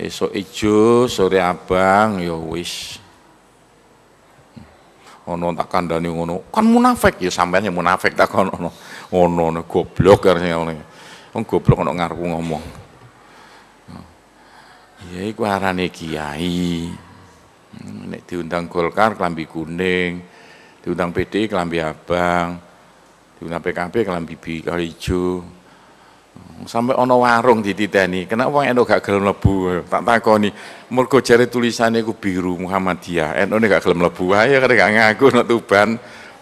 Esok ijo, sore abang, yo ya wish Ono tak kandani ngono. Kan munafik ya sampean yang munafik tak ono ono. Ono goblok kare ngono. ono goblok ono ngaruh ngomong. Ya iku arane kiai. Hmm, nek diundang Golkar klambi kuning, diundang PDI klambi abang, diundang PKB klambi biru hijau. Hmm, Sampai ono warung dititeni, kenapa wong NU gak gelem mlebu? Tak takoni, mergo jare tulisane ku biru Muhammadiyah. NU gak gelem mlebu. Ayo kare gak ngaku nek Tuban.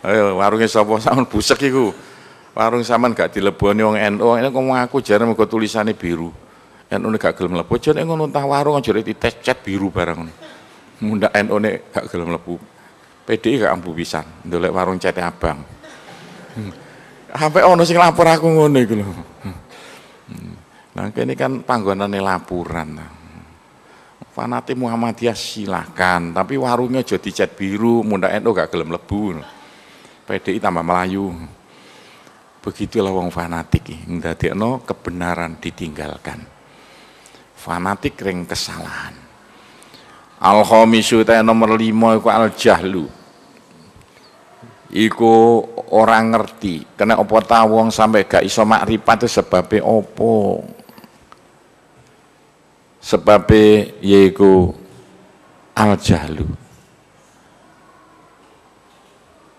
Ayo warunge sapa sampean busek iku. Warung sampean gak dileboni wong NU, ini kok ngaku jare mergo tulisane biru ini e gak gelem lepuh, jadi ini ngono tah warung aja tes cat biru barang Muda NU ini e gak gelem lepuh, PDI gak ambu bisa, ndolek warung cat abang hmm. sampai ono sing lapor aku ngono iku lho nah hmm. ini kan panggonane laporan fanati Muhammadiyah silakan tapi warungnya jadi cat biru muda NU e gak gelem lebu PDI tambah Melayu begitulah wong fanatik ndadekno kebenaran ditinggalkan fanatik ring kesalahan al khamisu nomor lima iku al jahlu iku orang ngerti kena opo tawong sampai gak iso makrifat itu sebabnya opo Sebabnya yaiku al jahlu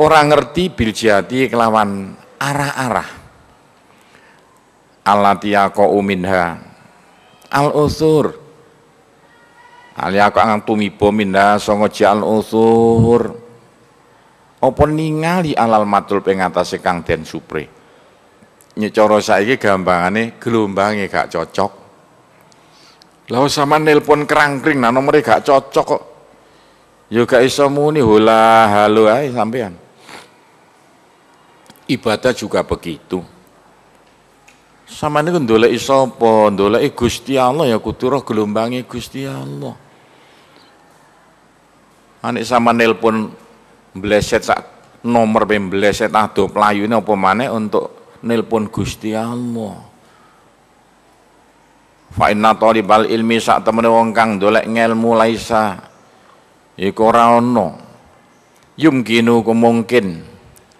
orang ngerti bil kelawan arah-arah uminha -arah al-uthur aliyaku angang tumibo minda songo ji al-uthur Opo ningali alal matul pengatasi kang den supre nyecoro saiki gampangane gelombangnya gak cocok lalu sama nelpon kerangkring nah nomornya gak cocok kok Yoga gak iso muni hula halo ay sampean ibadah juga begitu sama ini kan dolai sopo, dolai Gusti Allah ya kuturah roh gelombangi Gusti Allah. Anek sama nelpon bleset sak nomor pe bleset pelayu ah, ini apa mana untuk nelpon Gusti Allah. Fa'inna inna talibal ilmi sak temene wong kang ngelmu laisa iku ora ana. Yumkinu kemungkin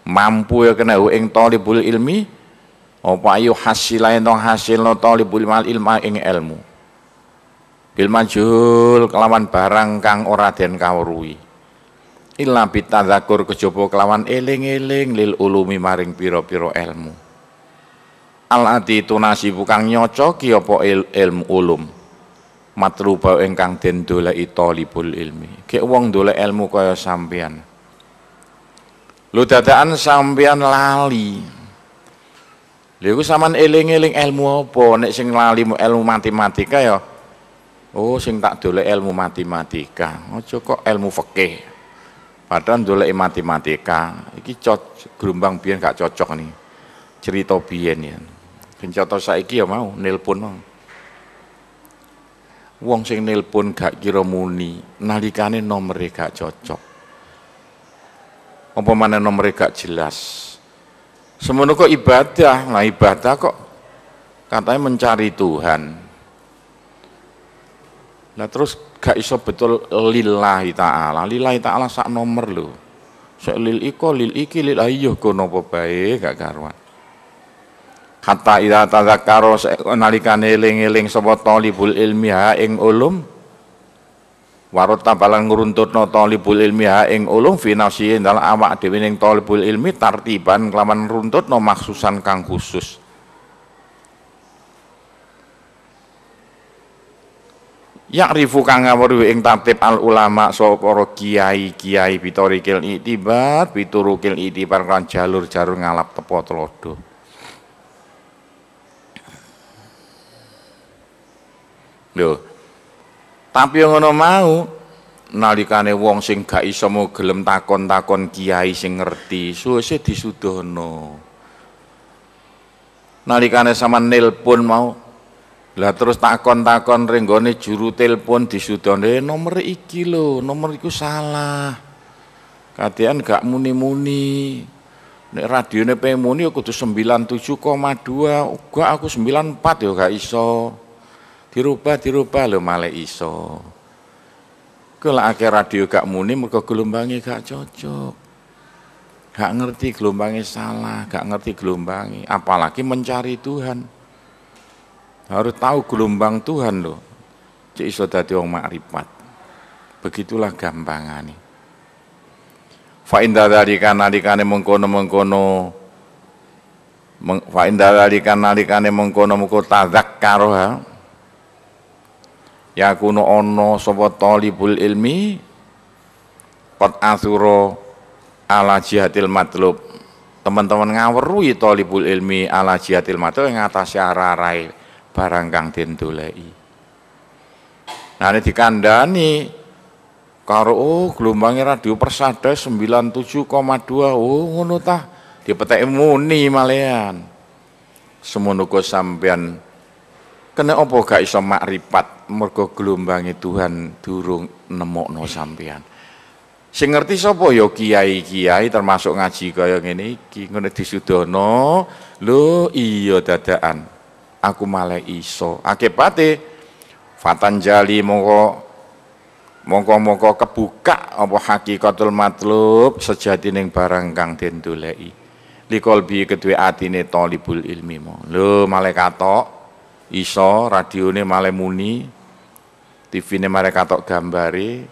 mampu ya kena ing talibul ilmi apa hasil hasilain tong hasil no talibul mal ilma ing ilmu bil majhul kelawan barang kang ora den kawruhi illa bitadzakur kejaba kelawan eling-eling lil ulumi maring pira-pira ilmu al tunasi bukang nyocoki apa il, ilmu ulum matruba ingkang den doleki talibul ilmi. Kek wong dolek ilmu kaya sampean. Lu dadaan sampean lali. Lha iku sampean eling-eling ilmu apa? Nek sing lali ilmu matematika ya. Oh, sing tak dolek ilmu matematika. Aja kok ilmu fikih. Padahal dolek matematika. Iki cocok gerombang biyen gak cocok nih. Cerita biyen ya. contoh saiki ya mau nelpon mau. Wong sing nelpon gak kira muni, nalikane nomere gak cocok. Apa mana nomere gak jelas. Semono kok ibadah, lah ibadah kok katanya mencari Tuhan. Nah terus gak iso betul lillahi ta'ala, lillahi ta'ala sak nomor lho. Sak lil iko, lil iki, lil ayuh kono apa bae gak karuan. Hatta ila tazakaro nalikan eling-eling sapa talibul ilmi ha ing ulum warot tabalan ngruntutno talibul ilmi ha ing ulum fi nafsihi dalam awak dhewe ning talibul ilmi tartiban ngeruntut runtutno maksusan kang khusus Ya'rifu kang ngawruhi ing tatib al ulama sapa para kiai-kiai bitorikil itibar piturukil itibar kan jalur-jalur ngalap tepot lodo. Loh, tapi yang ngono mau nalikane wong sing gak iso mau gelem takon-takon kiai sing ngerti, suwese disudono. Nalikane sama nelpon mau lah terus takon-takon renggone juru telepon disudone nomor iki lo, nomor iku salah. Katian gak muni-muni. Nek radione pe muni ya koma dua, gua aku empat yo ya gak iso dirubah dirubah loh malah iso kalau akhir radio gak muni mereka gelombangnya gak cocok gak ngerti gelombangnya salah gak ngerti gelombangnya apalagi mencari Tuhan harus tahu gelombang Tuhan loh cik iso dati wong makrifat begitulah gampangane fa inda dzalika nalikane mengkono-mengkono fa inda dzalika nalikane mengkono-mengkono tadzakkaroha Yakuno ono sopo tolibul ilmi kot asuro ala jihatil matlub teman-teman ngawerui tolibul ilmi ala jihatil matlub yang atas ararai barang kang den nah ini dikandani karo oh gelombangnya radio persada 97,2 oh ngono tah imuni muni malean semono sampean kena apa gak iso makrifat mergo gelombangi Tuhan durung nemokno sampean sing ngerti sapa ya kiai-kiai termasuk ngaji kaya ngene iki ngene disudana lho iya dadaan aku malah iso akibate fatanjali mongko mongko-mongko kebuka apa hakikatul matlub sejati ning barang kang den doleki likolbi kedue atine talibul ilmi mo lho malaikat iso ini male muni tv ini mereka katok gambari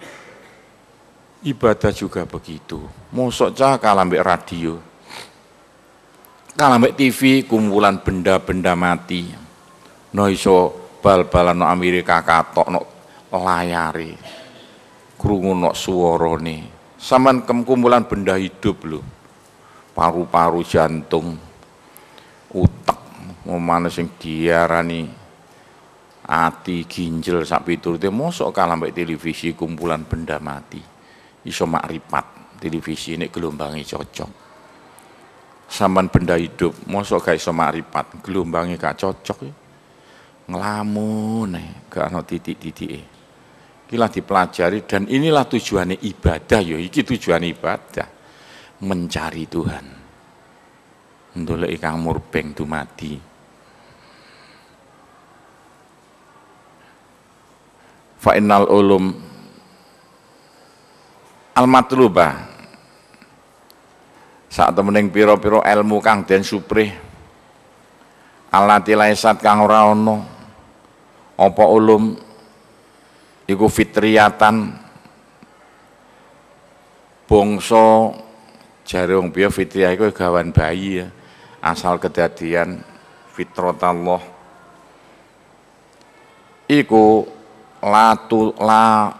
ibadah juga begitu mosok cah kalambek radio kalambek TV kumpulan benda-benda mati no iso bal-balan no Amerika katok no layari, krungu no nih saman kumpulan benda hidup lho paru-paru jantung utak mau mana sing diarani ati ginjel sak piturute mosok kalah mbek televisi kumpulan benda mati iso makrifat televisi ini gelombangnya cocok saman benda hidup mosok gak iso makrifat gelombangnya gak cocok ya. ngelamun gak ada titik-titik kila dipelajari dan inilah tujuannya ibadah yo. Iki tujuan ibadah mencari Tuhan. untuk kang murbeng mati. Fainal ulum al matluba saat temening piro-piro ilmu kang den suprih alati laisat kang ora ana apa ulum iku fitriatan bongso jarung biya fitriah iku gawan bayi ya asal kedadian fitrotallah iku latu la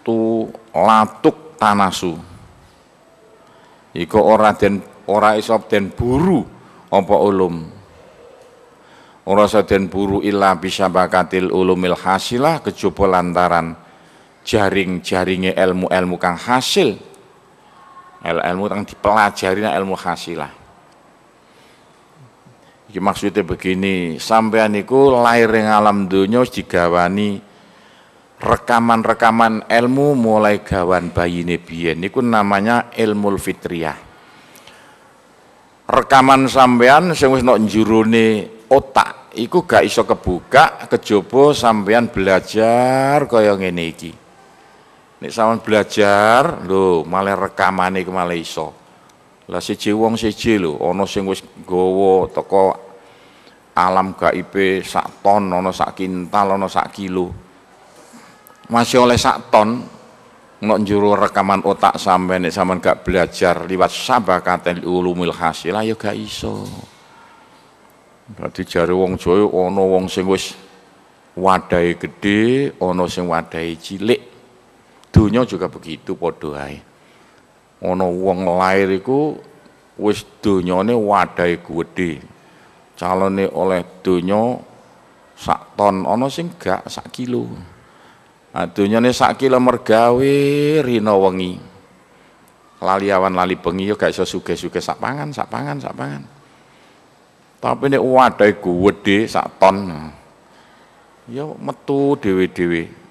tu latuk tanasu iko ora den ora iso den buru apa ulum ora iso den buru illa bisabakatil ulumil hasilah kejaba lantaran jaring-jaringe ilmu-ilmu kang hasil ilmu kang dipelajari ilmu hasilah Iki maksudnya begini, sampean niku lahir ing alam donya digawani rekaman-rekaman ilmu mulai gawan bayine biyen niku namanya ilmu fitriah. Rekaman sampean sing wis nok otak iku gak iso kebuka kejopo, sampean belajar kaya ngene iki. Nek belajar, lho malah rekamane iku malah iso. Lah siji wong siji lho, ana sing wis nggawa teko alam gaib sak ton, ana sak kintal, ana sak kilo. Masih oleh sak ton nok juru rekaman otak sampe nih sampean gak belajar lewat sabah sabakatil ulumil hasil ayo gak iso. Berarti jare wong Jawa ono wong sing wis wadai gede, ono sing wadai cilik. Dunia juga begitu podohai ana wong lair iku wis donyane wadahe gedhe calone oleh donya sak ton ana sing gak sak kilo nah, donyane sak kilo mergawe rina wengi lali awan lali bengi yo gak iso suge sak pangan sak pangan sak pangan tapi nek wadahe gedhe sak ton ya metu dhewe-dhewe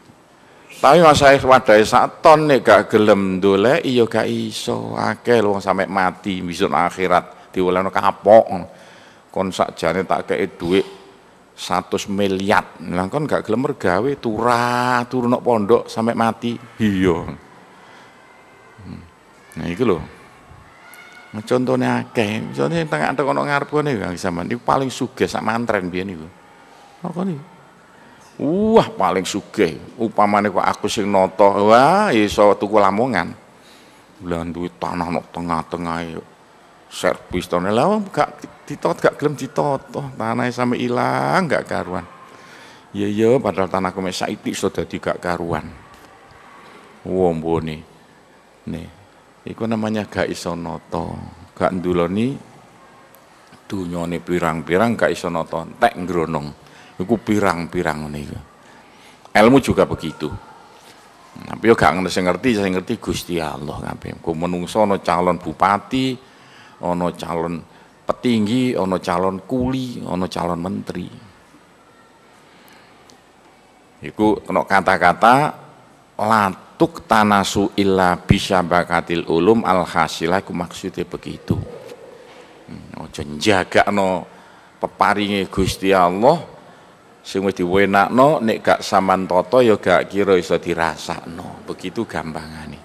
tapi masalah wadahe sak ton nek gak gelem dolek iya gak iso. Akeh wong sampe mati besok akhirat diwolehno kapok. Kon sakjane tak kei dhuwit 100 miliar. Lah kon gak gelem mergawe turah turun nok pondok sampe mati. Iya. Hmm. Nah iku lho. Nah, contohnya akeh, contohnya tengah ada kono ngarep kono ya, zaman itu paling sugih sak mantren biyen niku. Oh nih? Wah paling sugih, upamane kok aku sing noto, wah iso tuku Lamongan. bulan duit tanah nok tengah-tengah yo. E. Servis tone lah gak ditot gak gelem ditoto, oh, tanahnya e sampe ilang gak karuan. iya ya padahal tanahku mek saiki iso dadi gak karuan. Wombo Nih, iku namanya gak iso noto, gak nduloni dunyane pirang-pirang gak iso noto, tek ngronong. Iku pirang-pirang niku. Ilmu juga begitu. Tapi yo gak ngerti ngerti, saya ngerti Gusti Allah kabeh. Ku menungso no calon bupati, ono calon petinggi, ono calon kuli, ono calon menteri. Iku kena kata-kata latuk tanasu illa bakatil ulum alhasilah ku maksudnya begitu. Ojo hmm, no peparinge Gusti Allah sing wis diwenakno nek gak saman toto ya gak kira iso dirasakno begitu gampangane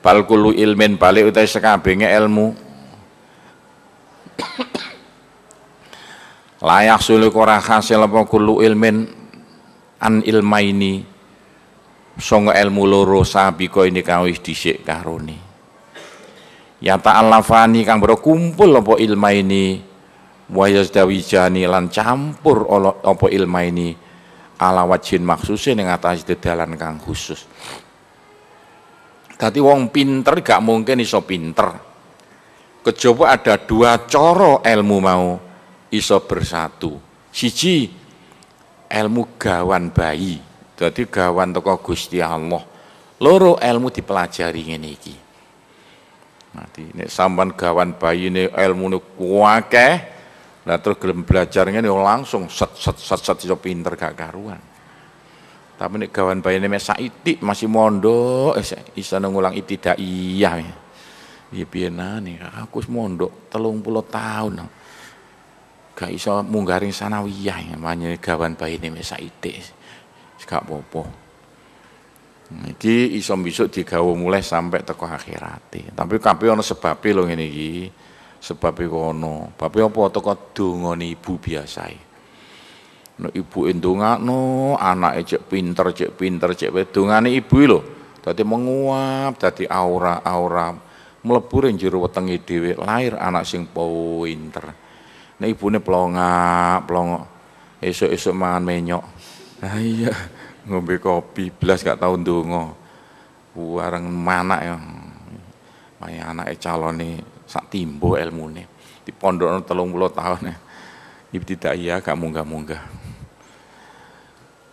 bal kulu ilmin balik utawi sekabehne ilmu layak sulu ora hasil apa kulu ilmin an ilmaini songo ilmu loro sabiko ini kawis dhisik karone ya ta'alafani kang bro kumpul apa ilmaini wa jani lan campur apa ilma ini ala wajin maksusin yang atas dedalan kang khusus Tadi wong pinter gak mungkin iso pinter kejaba ada dua coro ilmu mau iso bersatu siji ilmu gawan bayi jadi gawan toko Gusti Allah loro ilmu dipelajari ini iki Nanti ini sampan gawan bayi ne ilmu ini kuakeh Nah terus gelem belajar ini oh, langsung set set set set iso pinter gak karuan. Tapi nih kawan bayi ini masih itik masih mondo bisa eh, nengulang itik dah iya Ya piye nih aku mondo telung puluh tahun. Gak iso munggaring sanawiyah makanya gawan ini mes itik. Gak popo. Jadi Iki iso besok digawe mulai sampai teko akhirat. Tapi kabeh orang sebab pilong ini iki sebab iku ono. Bape apa teko dongane ibu biasae. no, ibu e no anak cek pinter, cek pinter, cek wedongane ibu e lho. Tadi menguap, tadi aura-aura meleburin jeru jero wetenge dhewe lahir anak sing pinter. Ibu ibune plongak, plongok. esok-esok mangan menyok. Nah iya, ngombe kopi belas gak tau ndonga. Buareng mana ya. Maya anake calone sak timbo ilmu nih Di pondok telung 30 tahun ya. iya gak munggah-munggah.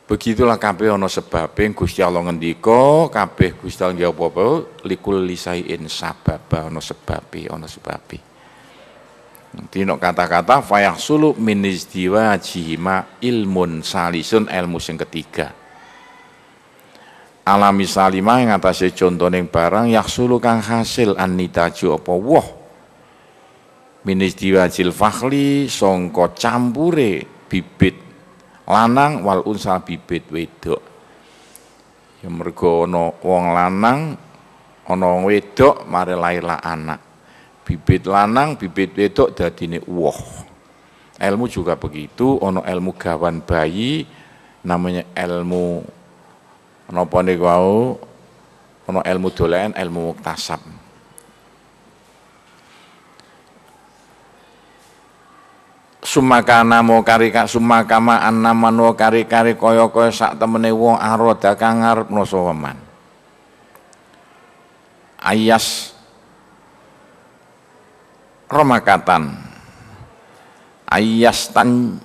Begitulah kape ono sebabe Gusti Allah ngendiko, kape Gusti Allah nggih likul lisaiin sababa ana sebabi ono sebabi Nanti no kata-kata fayah suluk min izdiwa jihima ilmun salisun ilmu sing ketiga. Alami salima yang atasnya contoh barang sulu kang hasil anita anitaju apa wah minis diwajil fakhli songko campure bibit lanang wal unsa bibit wedok ya mergo ono wong lanang ono wedok mare laila anak bibit lanang bibit wedok dadine uwoh ilmu juga begitu ono ilmu gawan bayi namanya ilmu napa niku ono ilmu dolen ilmu muktasab sumakana namo kari ka sumakama no kari kari koyo koyo sak temene wong aro kang arep no weman ayas romakatan ayas tan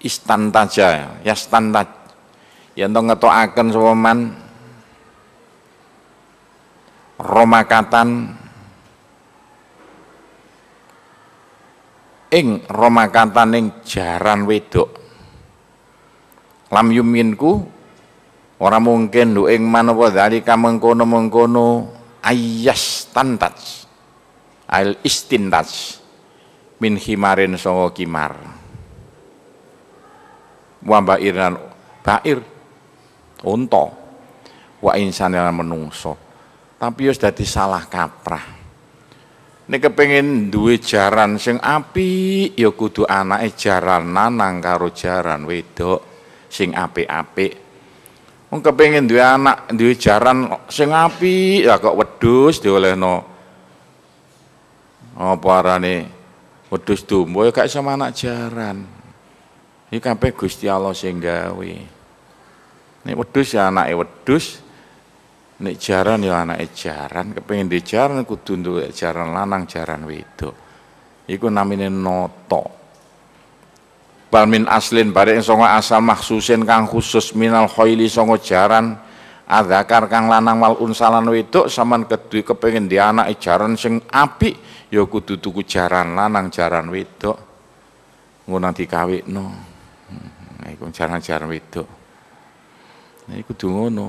istantaja yastantaj yen to ngetokaken soweman romakatan ing romakantaning jaran wedok lam yuminku ora mungkin lu ing manawa dzalika mengkono-mengkono ayas tantats al istintats min himarin songo kimar wa bair lan bair unta wa insanil menungso tapi wis dadi salah kaprah nek kepengin duwe jaran sing apik ya kudu anake jaran nanang karo jaran wedok sing apik-apik wong kepengin duwe anak duwe jaran sing apik ya kok wedhus diolehno apa arane wedhus dumbo ya gak iso anak jaran iki kabeh Gusti Allah sing gawe nek wedhus ya anake wedhus nek jaran ya anak jaran kepengen di jaran kudu nduwe jaran lanang jaran wedok iku namine noto bal aslin barek songo asal maksusin kang khusus minal khoili songo jaran adzakar kang lanang wal unsalan wedok saman kedui kepengen di anak jaran sing api, ya kudu tuku jaran lanang jaran wedok ngono dikawikno hmm, iku jaran jaran wedok Nek nah, kudu ngono.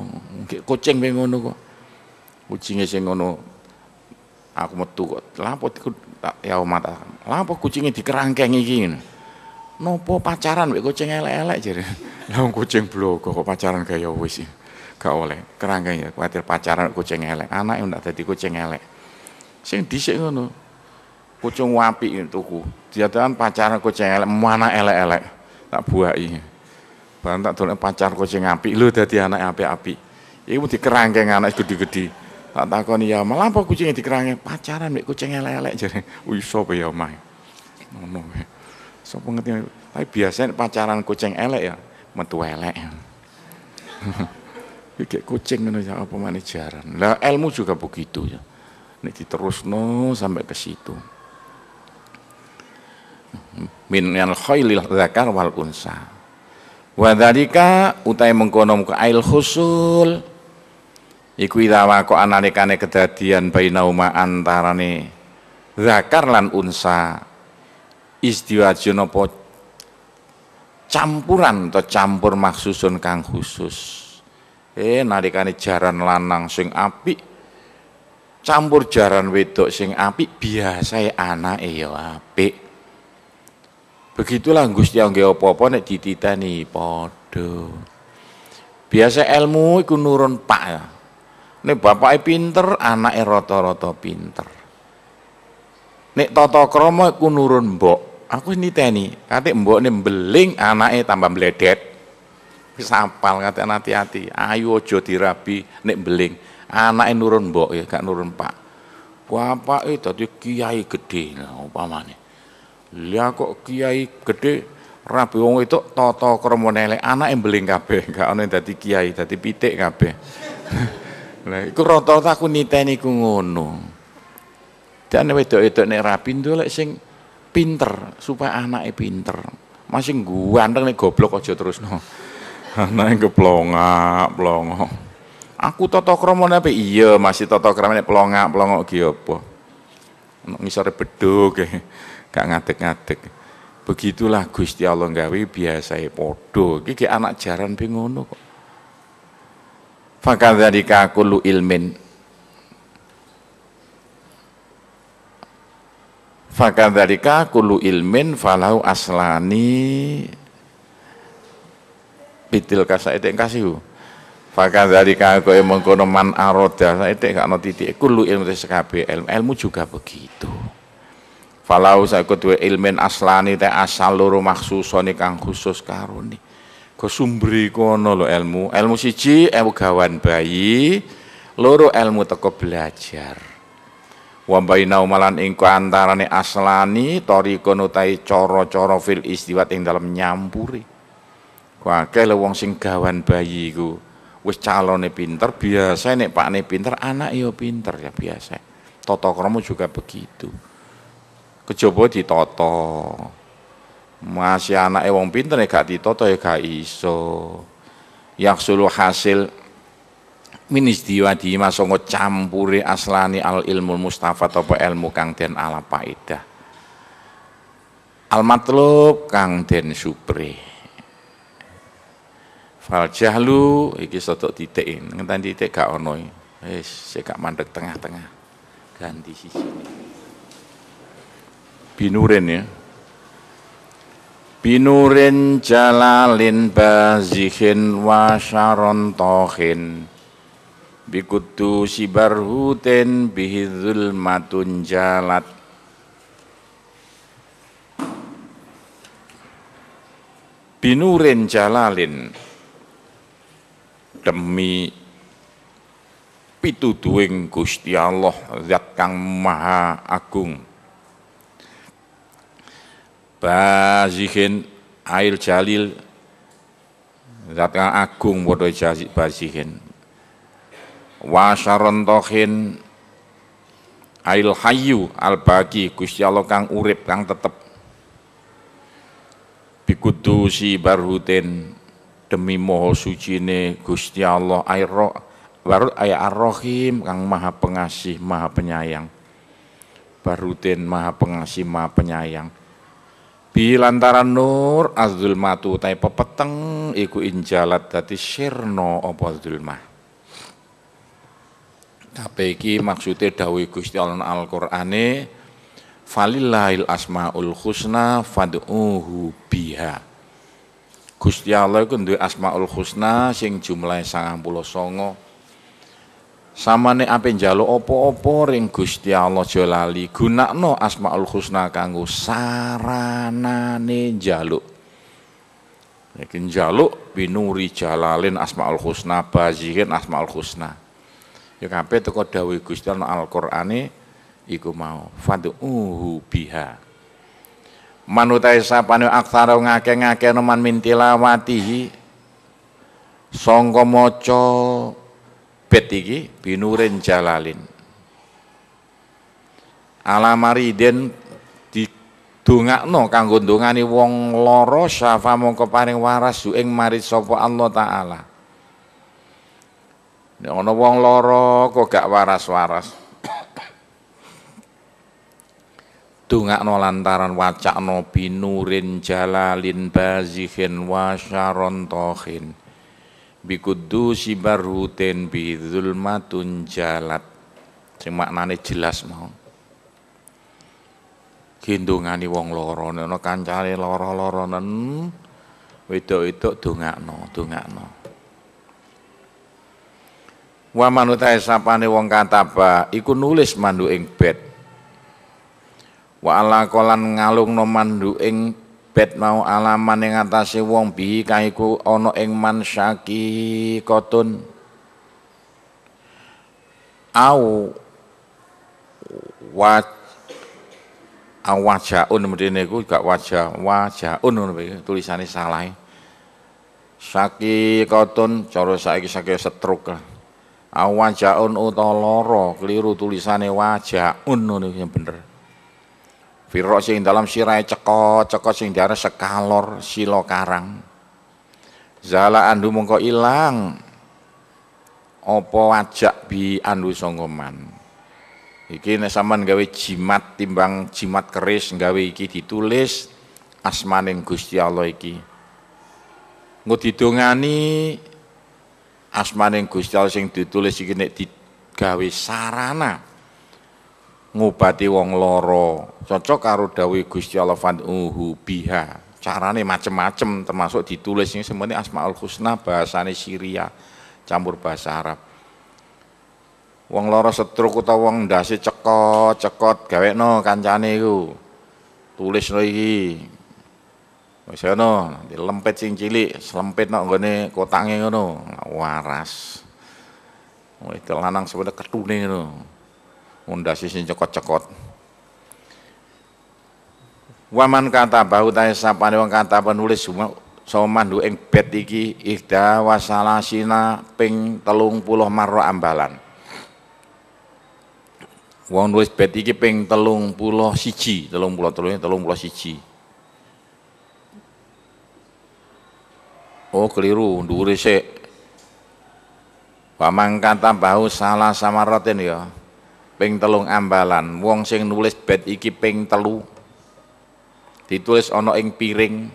Nggih kucing pe ngono kok. Kucinge sing ngono aku metu kok. Lapo tak ya mata. Lapo kucinge dikerangkeng iki ngono. Nopo pacaran wek kucing elek-elek jare. Lah kucing blogo kok pacaran gaya wis. Gak oleh. Kerangkeng ya kuatir pacaran kucing elek. yang ndak dadi kucing elek. Sing dhisik ngono. Kucing wapi tuku. Diadakan pacaran kucing elek, mana elek-elek. Tak buai. Barang tak dolek kau sing apik lho dadi anak apik-apik. Iku dikerangkeng anak gede-gede. Tak takoni ya malah apa kucingnya dikerangkeng pacaran mek kucing elek-elek jare. Wih sapa ya omah. Ngono wae. Sapa ngerti tapi biasanya pacaran kucing elek ya metu elek. Iki kucing ngono ya apa meneh jaran. Lah ilmu juga begitu ya. Nek diterusno sampai ke situ. Min al khailil zakar wal unsa. Wadhalika utai mengkono muka ail husul iku idawa ko analikane kedadian bainauma antarane zakar lan unsa Istiwa campuran atau campur maksusun kang khusus eh nalikane jaran lanang sing api, campur jaran wedok sing api biasa ya anak ya api. Begitulah Gusti nggih apa-apa nek dititani podo. Biasa ilmu iku nurun pak ya. Nek bapake pinter, anake rata-rata pinter. Nek tata krama iku nurun mbok. Aku niteni, kate mbokne mbeling anake tambah mbledet. Wis apal kate hati-hati. Ayo aja dirabi nek mbeling. Anake nurun mbok ya, gak nurun pak. Bapake dadi kiai gede, gedhe umpamane. Lah kok kiai gede rabi wong itu tata krama nelek anake mbeling kabeh, gak yang dadi kiai, dadi pitik kape Lah iku rata-rata aku niteni ku ngono. Dan wedok-wedok nek rapindo ndolek sing pinter supaya anaknya pinter. Masih ganteng nek goblok aja terusno. Anake keplongak, plongok. Aku tata krama apa? Iya, masih tata krama nek plongak, plongok ki apa? Ngisore bedug. Eh gak ngatek-ngatek, begitulah Gusti Allah gawe biasae podo. iki anak jaran pe ngono kok fakadzalika kullu ilmin fakadzalika kullu ilmin falau aslani pitil kasaetek kasih Fakat dari kau yang mengkono man aroda, saya tidak no titik. Kulu ilmu sekabe ilmu, ilmu juga begitu. Falau ikut dua ilmin aslani teh asal loro maksusone kang khusus karuni ko sumberi kono nolo ilmu. Ilmu siji ilmu gawan bayi, loro ilmu teko belajar. wambai bainau malan ingko antarane aslani tori ko utahe coro coro fil istiwat ing dalam nyampuri. Kuwi lo wong sing gawan bayi iku wis calone pinter, biasa nek ne pinter, anak iyo ya pinter ya biasa. Toto kromo juga begitu di toto Masih anak ewong pinter ya gak toto ya gak iso. yang suluh hasil minis diwadi masongo campuri aslani al ilmu mustafa topo ilmu kang den ala paidah. Al matlub kang den Supri Fal jahlu iki soto titik ngenteni titik gak ono. Wis mandek tengah-tengah. Ganti sisi binurin ya. Binurin jalalin bazihin wa syaron tohin Bikutu hutin bihidul matun jalat Binurin jalalin Demi pituduing Gusti Allah Zat Kang Maha Agung bazihin air jalil zat kang agung padha bazihin wa syarontohin ail hayyu al baqi Gusti Allah kang urip kang tetep si barhutin demi moho sucine Gusti Allah air warut Baru ar kang maha pengasih maha penyayang barutin maha pengasih maha penyayang Bi lantaran nur azdul matu tai pepeteng iku injalat dadi sirna apa zulmah. Tapi iki maksude dawuh Gusti Allah Al-Qur'ane falillahil asmaul husna fad'uhu biha. Gusti Allah iku duwe asmaul husna sing jumlahe 99 sama apa yang jaluk opo opo ring Gusti Allah jolali gunakno Asmaul Husna kanggo saranane jaluk iki njaluk binuri jalalin Asmaul Husna bazihin Asmaul Husna ya itu teko dawuh Gusti Allah al ini iku mau fad'uhu biha manutai sapane aksara ngake-ngake noman mintilawatihi songko moco bed iki binurin jalalin. Alamariden no kanggo ndongani wong loro syafa mongko paring waras ing marit sapa Allah taala. Nek ana wong loros kok gak waras-waras. no lantaran wacakno binurin jalalin bazihin wasyaron tohin Bikudu si barhuten bi matun jalat. Sing maknane jelas mau. Gendongani wong loro nono kancane loro-loro nen no, wedok dongakno, no. Wa manutae sapane wong kataba iku nulis mandu ing bed. Wa ala kolan no mandu ing bet mau alaman yang atase wong bi kaiku ono ing man syaki kotun au wat awajaun mrene iku gak wajah wajaun ngono tulisane salah Shaki kotun cara saiki saking setruk awajaun utawa lara keliru tulisane wajaun ngono yang bener Firro sing dalam sirai ceko ceko sing darah sekalor silo karang. Zala andu mongko ilang. Opo wajak bi andu songoman. Iki nek sampean gawe jimat timbang jimat keris gawe iki ditulis asmaning Gusti Allah iki. Ngo didongani asmaning Gusti Allah sing ditulis iki nek digawe sarana ngobati wong loro cocok karo dawuh Gusti Allah uhu biha carane macem-macem termasuk ditulis ini sebenarnya Asmaul Husna bahasane Syria campur bahasa Arab wong loro setruk utawa wong ndase cekot cekot gawekno kancane iku tulis no iki wis ono nanti lempet sing cilik selempet nok nggone kotange ngono waras Wah, lanang sebenarnya ketune ngono mundasi sing cekot-cekot waman kata bahu tanya sapane wong kata penulis soman du ing bed iki ihda wasalasina ping telung puluh marro ambalan wong nulis bed iki ping telung puluh siji telung puluh telung telung puluh siji Oh keliru, dhuwure sih. Waman mangkata bahu salah sama samaratin ya ping telung ambalan wong sing nulis bed iki ping telu ditulis ana ing piring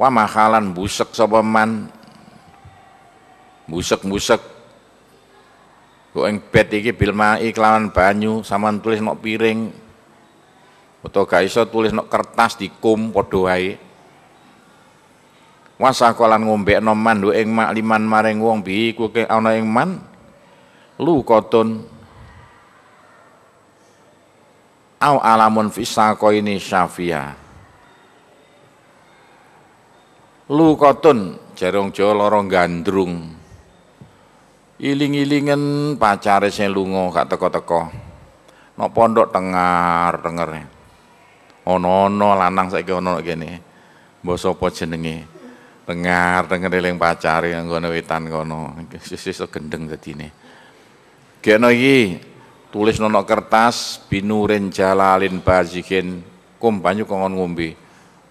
wa busuk busek sapa man busek-busek kok ing bed iki bilmai iklan banyu saman tulis nok piring atau gak iso tulis nok kertas dikum padha wae wasakolan ngombe noman lu ing makliman liman maring wong bi ku ana ing man lu koton au alamun fisako ini syafia lu kotun jarong jawa lorong gandrung iling-ilingen pacare sing lunga gak teko-teko nok pondok tengar denger ono-ono lanang saiki ana kene mbok sapa jenenge tengar denger eling pacare nggone wetan kono sesuk gendeng dadine Kena iki tulis nono kertas binurin jalalin bazikin kum banyu kongon ngombe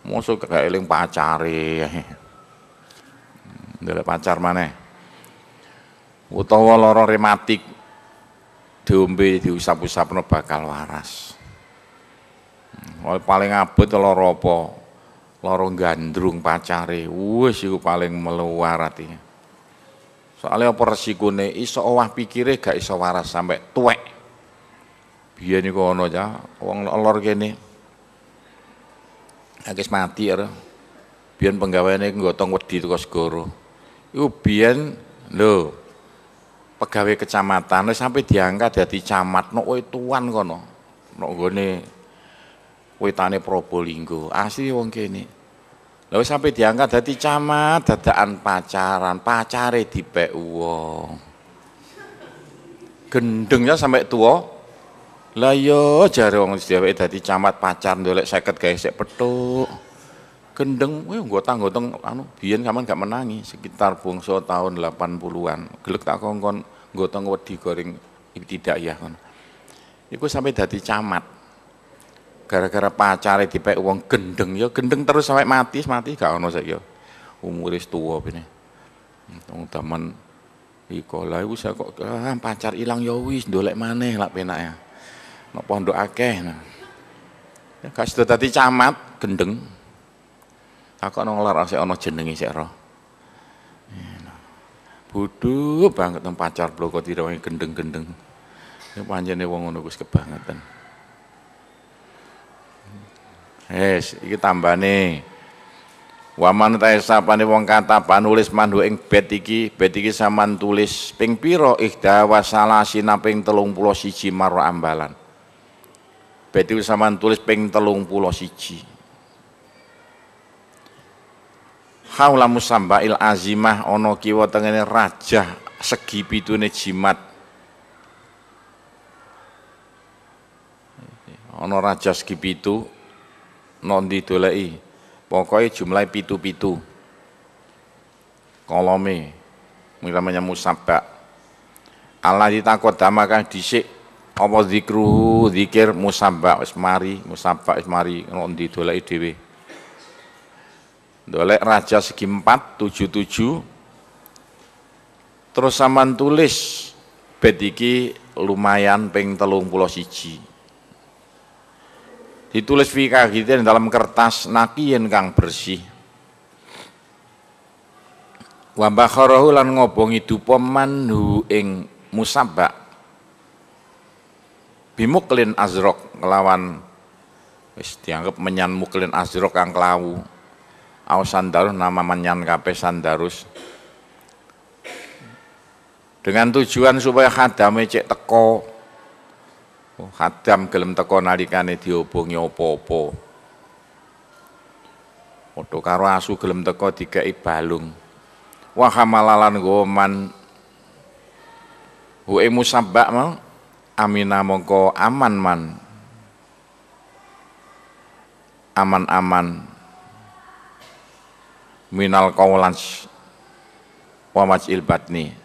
musuh kagak eling pacare hmm, ndelok pacar mana? utawa lorong rematik diombe diusap-usapno bakal waras hmm, paling abot lara apa lara gandrung pacare wis iku paling meluar atine soalnya apa resikone iso owah pikirnya gak iso waras sampai tuwek biyen iku ono ya wong lor kene akis mati ya biyen penggaweane nggotong wedi itu segoro itu biar lo pegawai kecamatan wis sampai diangkat jadi camat no oi tuan kono nok gone wetane Probolinggo asli wong kene lha wis sampai diangkat jadi camat an pacaran pacare di wong gendengnya sampai tua lah yo jare wong dheweke dadi camat pacar ndolek 50 gawe sik petuk. Gendeng kowe nggo tanggo teng anu biyen sampean gak menangi sekitar bungso tahun 80-an. Gelek tak kongkon nggo teng wedi goreng tidak ya kon. Iku sampai dadi camat. Gara-gara pacare dipek uang gendeng yo, ya gendeng terus sampai mati mati gak ono yo, yo. Ya. Umure tuwa pene. Wong taman Iko lah saya kok ah, pacar ilang yowis, ya wis ndolek maneh lak ya. Nek pondok akeh. Nah. Ya gak camat gendeng. aku ngelar ah, sik ono jenengi sik ora. Ya, nah. Budu banget nang pacar bloko direwangi gendeng-gendeng. Ya panjene wong ngono wis kebangetan. ini iki nih, Waman pani wong kata panulis mandu ing bet iki, bet iki saman tulis ping pira ihda telung ping 31 maro ambalan berarti sama tulis ping telung pulau siji haula il azimah ono kiwa tengene raja segi pitune jimat ono raja segi pitu non didoleki pokoknya jumlah pitu-pitu kolome namanya musabak Allah ditakut damakah disik apa zikru zikir musabba wis mari musabba wis mari ngondi doleki dhewe dolek raja segi 4 77 terus sampean tulis bed iki lumayan ping 31 ditulis fi kahitin dalam kertas naki yang kang bersih wa bakharahu lan ngobongi dupa manhu ing musabba bimuklin azrok ngelawan wis dianggap menyan muklin azrok kang kelawu au sandarus nama menyan kape sandarus dengan tujuan supaya khadame cek teko oh, khadam gelem teko nalikane diobongi opo-opo padha karo asu gelem teko dikei balung wahamalalan hamalalan goman hu'e musabba mau amina mongko aman man aman-aman minal kaulans wamaj ilbatni batni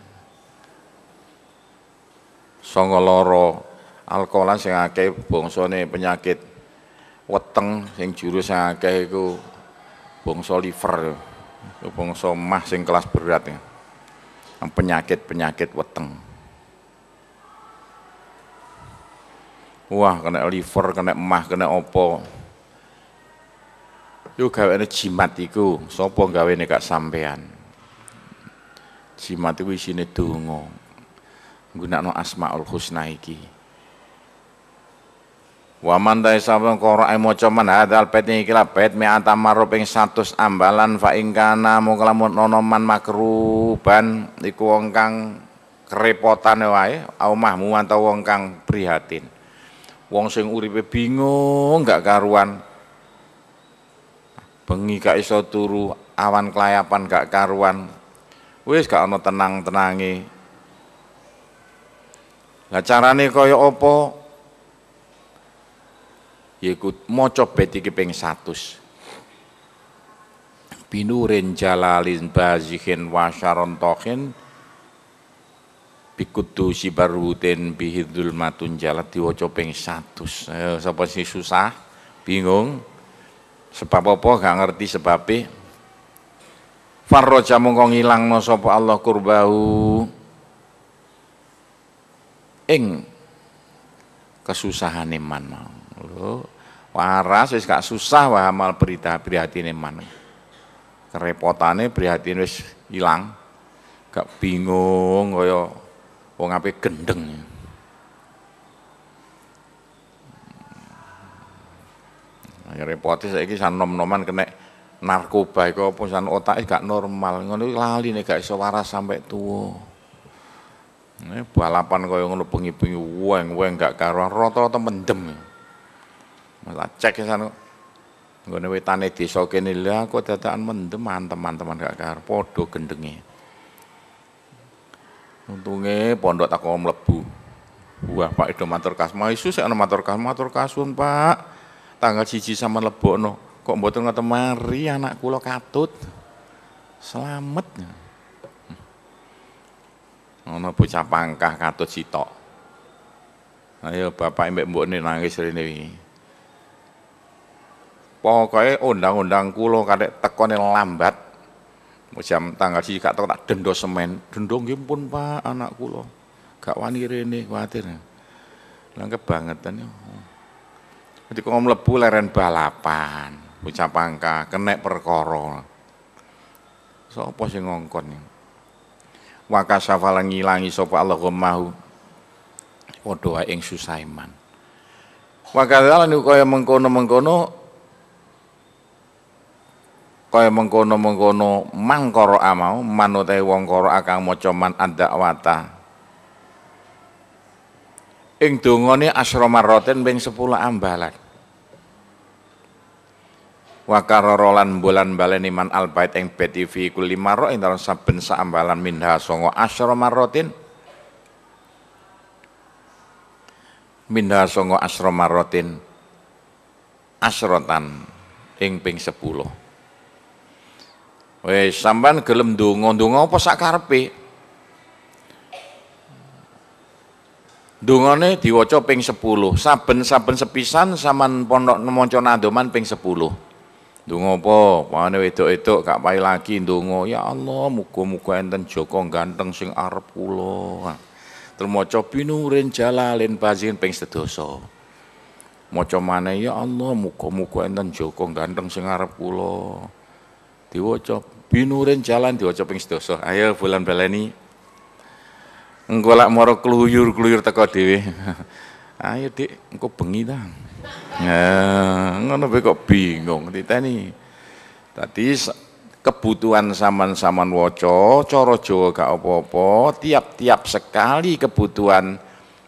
Songoloro alkolan alkoholan sing akeh penyakit weteng sing jurus sing akeh iku bongsomah liver bongso mah sing kelas berat ya. penyakit-penyakit weteng Wah, kena liver, kena emah, kena opo. Yo gaweane jimat iku, gawe gawene kak sampean? Jimat iku isine Gunakan no Asmaul Husna iki. Wa man ta sapa qara'a maca man hadzal bait iki la bait mi'ata marrub ing 100 ambalan fa ing kana mung lamun ana man makruban iku wong kang kerepotane wae au mahmu atau wong kang prihatin. Wong sing uripe bingung gak karuan. Bengi gak iso turu, awan kelayapan gak karuan. Wis gak ana tenang tenangi, Lah carane kaya apa? Yaiku maca bet iki ping 100. binurin jalalin bazihin wasyaron tohin bikutu sibarutin bihidul matun jalat diwaca ping satu eh, sapa sih susah bingung sebab apa gak ngerti sebabnya. E. farroja hilang, no sapa Allah kurbahu ing kesusahan man mau waras wis gak susah wah amal berita prihatin man kerepotane prihatin wis ilang gak bingung kaya wong ape gendeng. Ya repoti saiki san nom-noman kena narkoba iku apa san otake gak normal, ngono lali nek gak iso waras sampai tuwa. Nek balapan kaya ngono bengi-bengi weng-weng gak karo rata-rata mendem. Mas cek ya, sana Nggone wetane desa kene lha kok dadakan mendem antem teman gak karo padha gendenge. Untungnya pondok kau melebu. Wah Pak Edo matur kasma isu saya matur kasma matur kasun Pak. Tanggal sama lebu no. Kok botong kata mari anak kulo katut. Selamat. Ana hmm. bocah pangkah katut sitok. Ayo bapak mbek ini nangis rene iki. Pokoke undang-undang kulo kadek tekone lambat Jam tanggal sih kak tak dendo semen. Dendo gim pun Pak anak loh Gak wani rene khawatir langka banget tanya Jadi kau mlebu leren balapan, bocah pangka kenek so apa sih ngongkon? Wa kasafalan ngilangi sopa Allah mahu. Padha ing susaiman. Wa kadzalika kaya mengkono-mengkono kaya mengkono-mengkono mangkoro amau manute wong koro akang maca man ada wata. ing dongane asro marroten ping 10 ambalan wa bulan balen iman albait ing BTV kuli maro ing dalam saben saambalan minha songo asro rotin minha songo asro rotin asrotan ing ping 10 Wis sampean gelem ndonga, ndonga apa sak karepe? Dungane diwaca ping 10, saben-saben sepisan saman pondok maca nandoman ping 10. Dungo apa? Pane wedok-wedok gak payu lagi ndonga, ya Allah muga-muga enten Joko ganteng sing arep kula. Terus maca binurin jalalin bazin ping sedoso. Maca maneh ya Allah muga-muga enten Joko ganteng sing arep kula diwaca binurin jalan diwaca ping sedoso ayo bulan baleni engko lak moro kluyur-kluyur teko dhewe ayo dik engko bengi ta nah ngono kok bingung titeni tadi kebutuhan saman-saman waca cara Jawa gak apa-apa tiap-tiap sekali kebutuhan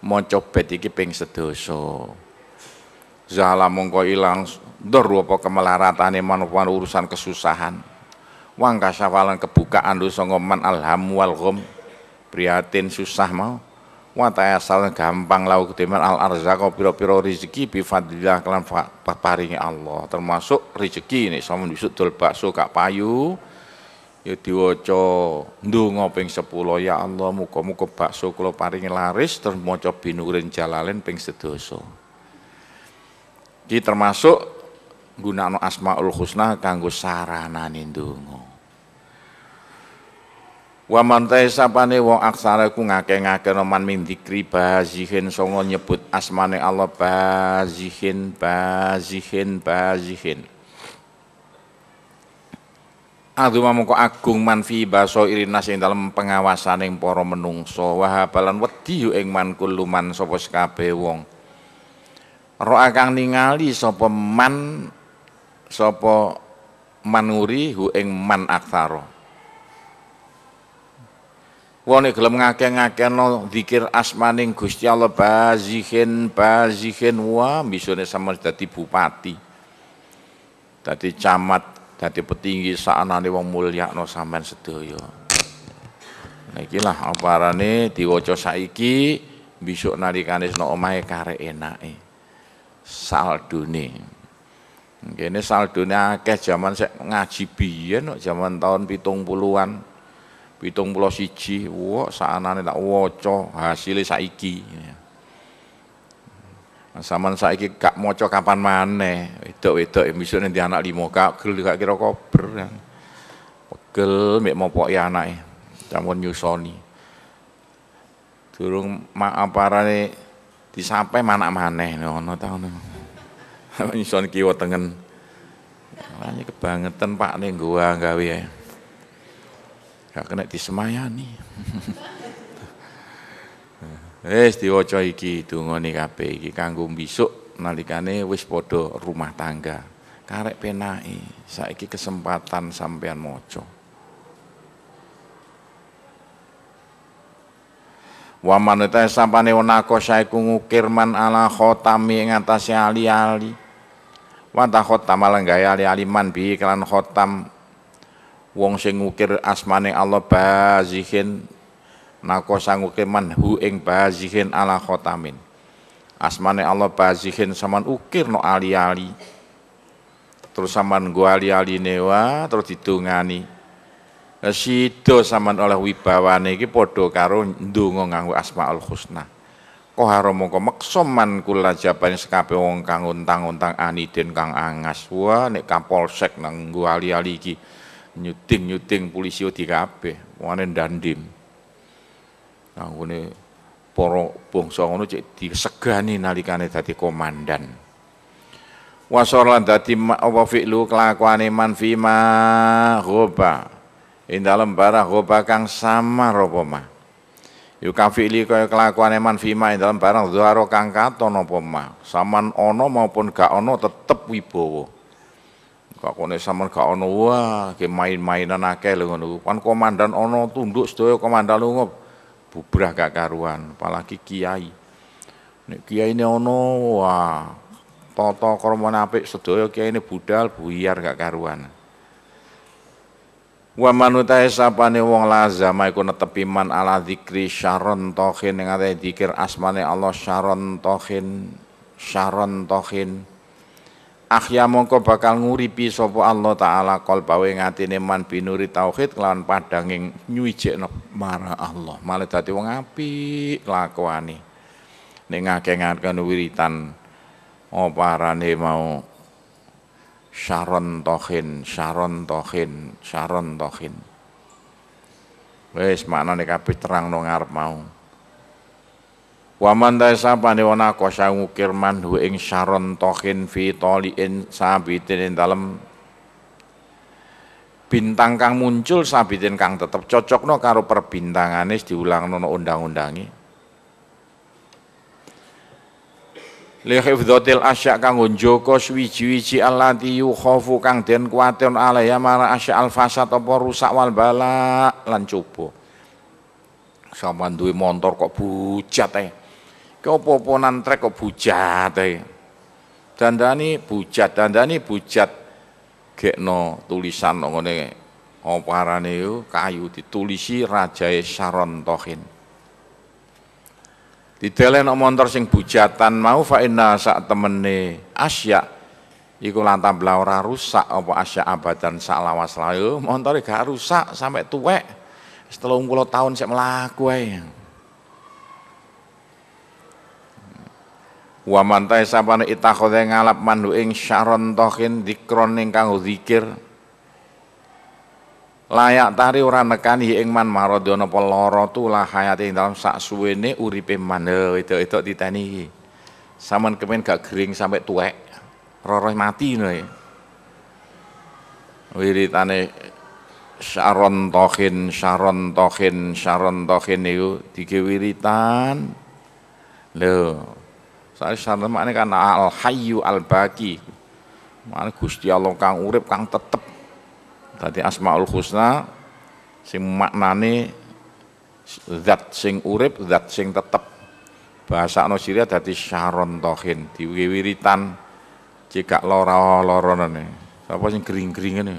maca bet iki ping sedoso zala mongko ilang ndur apa kemelaratane manuk urusan kesusahan wang kasawalan kebukaan lu songoman alham wal prihatin susah mau wa ta'asal gampang lau kediman al arzaqo piro-piro rezeki bi fadlillah kelan paringi Allah termasuk rezeki ini sama disuk dol bakso kak payu ya diwoco ndonga ping sepuluh ya Allah muka muka bakso kula paringi laris terus moco binurin jalalen ping sedoso ini termasuk gunakan asmaul husna kanggo sarana nindungo. Wa man taisapane wong aksara ku ngake-ngake man min dzikri bazihin songo nyebut asmane Allah bazihin bazihin bazihin. Aduh mongko agung manfi baso irinas dalam pengawasan yang poro menungso wahabalan wedi yo ing man kuluman sapa sekabeh wong. Roa akang ningali sapa man sapa manuri hu ing man aksara. Wong nek gelem ngake no zikir asmaning Gusti Allah bazihin bazihin wa misune sama dadi bupati. Dadi camat, dadi petinggi saanane wong mulyakno sampean sedaya. Nah ikilah aparane diwaca saiki besok nalikane sono omahe kare enake. Saldone. Kene saldone akeh jaman sek ngaji biyen kok jaman tahun 70-an pitung pulau siji, wah saanane tak co hasilnya saiki. Nah, Saman saiki kak moco kapan mana itu itu misalnya nanti anak limo kagel gak kira kober. Pegel mek mopoki anake, campur nyusoni. apa mak aparane mana nih maneh no tahu nih Nyusoni kiwa tengen. Lah kebangetan Pak nih gua gawe ya. Gak kena disemayani. Wis diwaca iki dungane kabeh iki kanggo bisuk nalikane wis padha rumah tangga. Karek penai saiki kesempatan sampean mojo Wa man sampane wenako saiku ngukir man ala khotami ing ali-ali. Wa ta khotam ala gawe ali-ali man bi khotam wong sing ngukir asmane Allah bazihin nako sangukir manhu ing bazihin ala khotamin asmane Allah bazihin saman ukir no ali-ali terus saman gua ali-ali newa terus ditungani. Eh, sido saman oleh wibawane iki podo karo ndonga nganggo asmaul husna haro mongko meksa man kula jabane sekape wong kang untang-untang aniden kang angas wah nek kapolsek nang ali-ali iki -ali nyuting-nyuting polisi di kabeh, wene dandim. poro nah, para bangsa ngono cek disegani nalikane dadi komandan. Wasor lan dadi apa fi'lu kelakuane man fima ghoba. Ing dalem barah ghoba kang samar apa mah. Yukafili kaya kelakuan eman fima ing dalam barang zuharo kang katon apa ma. Saman ono maupun gak ono tetep wibowo. Sakone sama kak ono wah ke main-mainan akeh lho ngono. Kan komandan ono tunduk sedaya komandan lunga bubrah gak karuan, apalagi kiai. Nek kiai ini ono wah tata krama apik sedaya kiai ini budal buyar gak karuan. Wa manutahe sapane wong lazama iku netepi man ala zikri syaron tohin ing ate dikir asmane Allah syaron tohin syaron tohin Akhya mongko bakal nguripi sapa Allah taala kalbawe ngatine man binuri tauhid kelawan padanging nyuwijekno marang Allah. Malah dadi wong apik lakoni. Ning ngakeh-ngakeh wiritan para arane mau Sharon Tohin, Sharon Tohin, Sharon Tohin. Wis maknane kabeh terang no ngarep mau. Waman ta wana wong akosa ngukir manhu ing syaron tohin fi toliin sabitin ing dalem bintang kang muncul sabitin kang tetep cocok no karo perbintangane diulangno undang-undangi li hifdzatil asya kang njoko swiji-wiji allati yukhafu kang den kuwatir alaiya mara asya al fasad apa rusak wal bala lan coba sama duwe montor kok bujat eh. Kau poponan trek kok bujat ae. Eh. Dandani bujat, dandani bujat no tulisan ngene oparane yo kayu ditulisi raja Sharon Tohin. di Didelen montor sing bujatan mau faina saat sak temene Asia, iku lantam belaura rusak apa abad dan sak lawas Omong montore gak rusak sampai tuwek setelah umur tahun saya mlaku Wa man ta sapane itakhadha ngalap manhu ing syaron tohin dikron ing kanggo zikir. Layak tari ora nekani ing man marad ana apa lara tulah hayate ing dalam sak suwene uripe man. Itu-itu diteni iki. Saman kepen gak gering sampe tuwek. roro mati ngono Wiritane Sharon tokin Sharon tokin Sharon tokin itu tiga wiritan. Loh, Tadi syarat maknane kan al hayu al baqi. Maknane Gusti Allah kang urip kang tetep. Tadi Asmaul Husna sing maknane zat sing urip, zat sing tetep. Bahasa ana Syria dadi syaron tohin, diwiwiritan jika loro nane. Apa sing gering-gering ngene?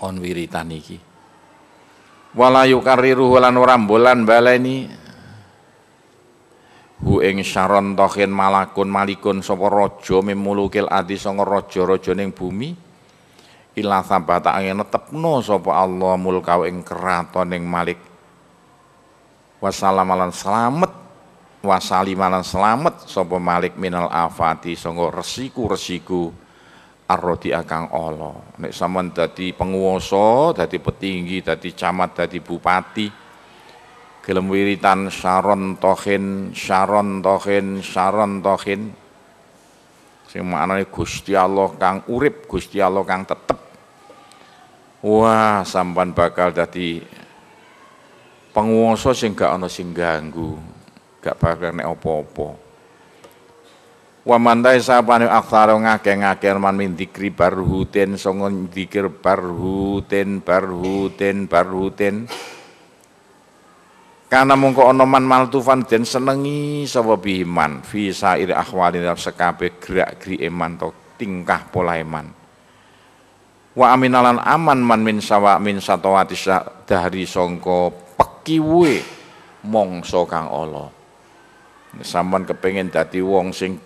On wiritan iki. Wala yukariruhu lan ora mbolan baleni hu ing syaron tohin malakun malikun sapa raja mimulukil adi songo rojo rojo ning bumi ila sabata angin netepno sopo Allah mulkau ing keraton ing malik wasalamalan selamat wasalimalan selamat sopo malik minal afati songo resiku-resiku arrodi akang Allah nek sampean dadi penguasa dadi petinggi dadi camat dadi bupati gelem wiritan Sharon Tohin, Sharon Tohin, Sharon Tohin. Sing maknane Gusti Allah kang urip, Gusti Allah kang tetep. Wah, sampan bakal dadi penguasa sing gak ana sing ganggu, gak bakal nek apa-apa. Wa mandai sapane aktsara ngake ngake man min dikri barhuten songon dikir barhuten barhuten barhuten. barhuten. Karena mongko onoman man maltufan den senengi sapa biman fi sair ahwali dalam sekabe gerak-gerike eman to tingkah pola eman. Wa aminalan aman man min sawa min satawati dari songko pekiwe mongso kang Allah. Sampeyan kepengen dadi wong sing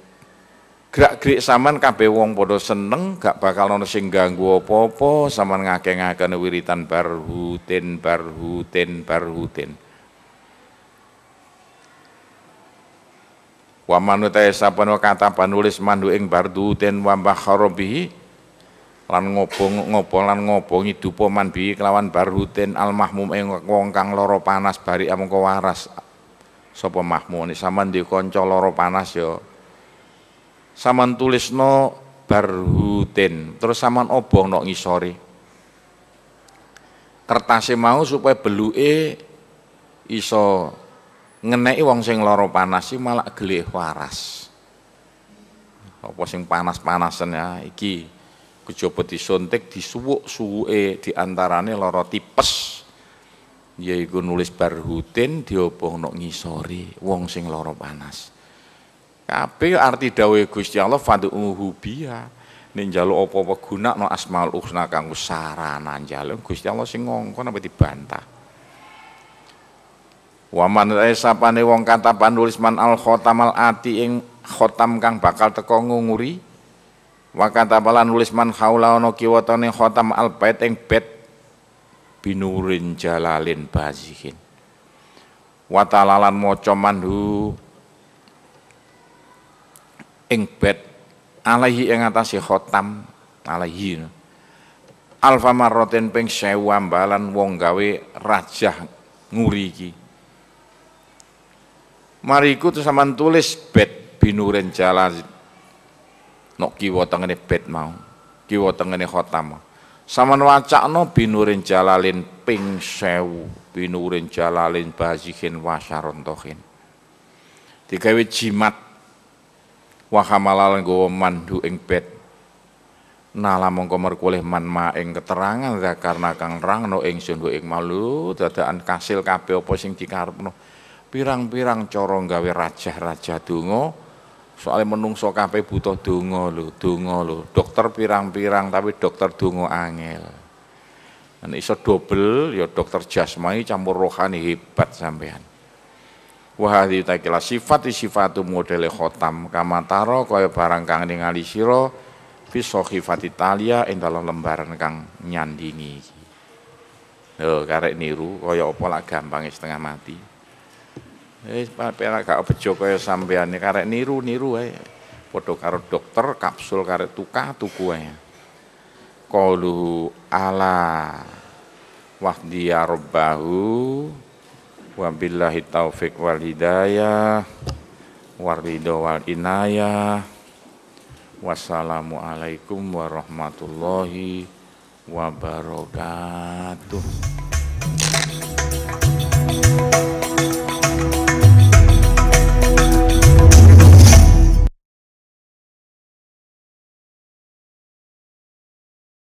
gerak-gerik sampean kabeh wong padha seneng gak bakal ana sing ganggu apa-apa sampean ngakeh-ngakene wiritan barhutin barhutin barhutin. wa sapa no kata panulis mandu ing bardu ten wa bakharabihi lan ngobong ngopo lan ngobongi dupa man bi kelawan barhuten al mahmum ing wong kang lara panas bari amangka waras sapa mahmum ni sampean di kanca lara panas ya sampean tulisno barhuten terus sampean obong nok ngisore kertas mau supaya beluke iso Ngenei wong sing loro panas si malah gelih waras. Apa sing panas panasan ya iki kejaba disuntik disuwuk-suwuke diantarane lara tipes yaiku nulis barhutin nok ngisori wong sing loro panas. Kabeh arti dawe Gusti Allah fadhuhu biha. Nek njaluk apa-apa no asmaul husna kanggo sarana njaluk Gusti Allah sing ngongkon apa dibantah. Waman ae sapane wong kata panulis man al khotam al ati ing khotam kang bakal teko nguri. Wa kata pala nulis man haula ono kiwatane khotam al bait ing bait binurin jalalin bazihin. Wa talalan maca manhu ing bait alahi ing atase khotam alahi, Alfa marroten peng sewa ambalan wong gawe rajah nguri iki mariku terus sampean tulis bed binuren jalan nok kiwa tengene bed mau kiwa tengene khotam saman wacakno binurin jalalin ping sewu binurin jalalin basihin wasarontohin digawe jimat wahamalalan gowo mandu ing bed nala mongko merkulih man ing keterangan karena kang rangno ingsun ing malu dadaan kasil kabeh apa sing dikarepno pirang-pirang corong gawe raja-raja dungo soalnya menungso kape butuh dungo lu, dungo lu. dokter pirang-pirang tapi dokter dungo angel Dan iso dobel ya dokter jasmani campur rohani hebat sampean wa hadhi takila sifat sifatu modele khotam kamataro kaya barang kang ningali sira pisohi sahifat Italia ing dalam lembaran kang nyandingi lho karek niru kaya opolak gampang setengah mati eh penak gak bejo kaya sampeyan karek niru-niru ae. Padha karo dokter kapsul karek tukah tuku ae. Qalu ala wahdiya rabbahu wa billahi taufik wal hidayah waridho wal inayah wassalamualaikum warahmatullahi wabarakatuh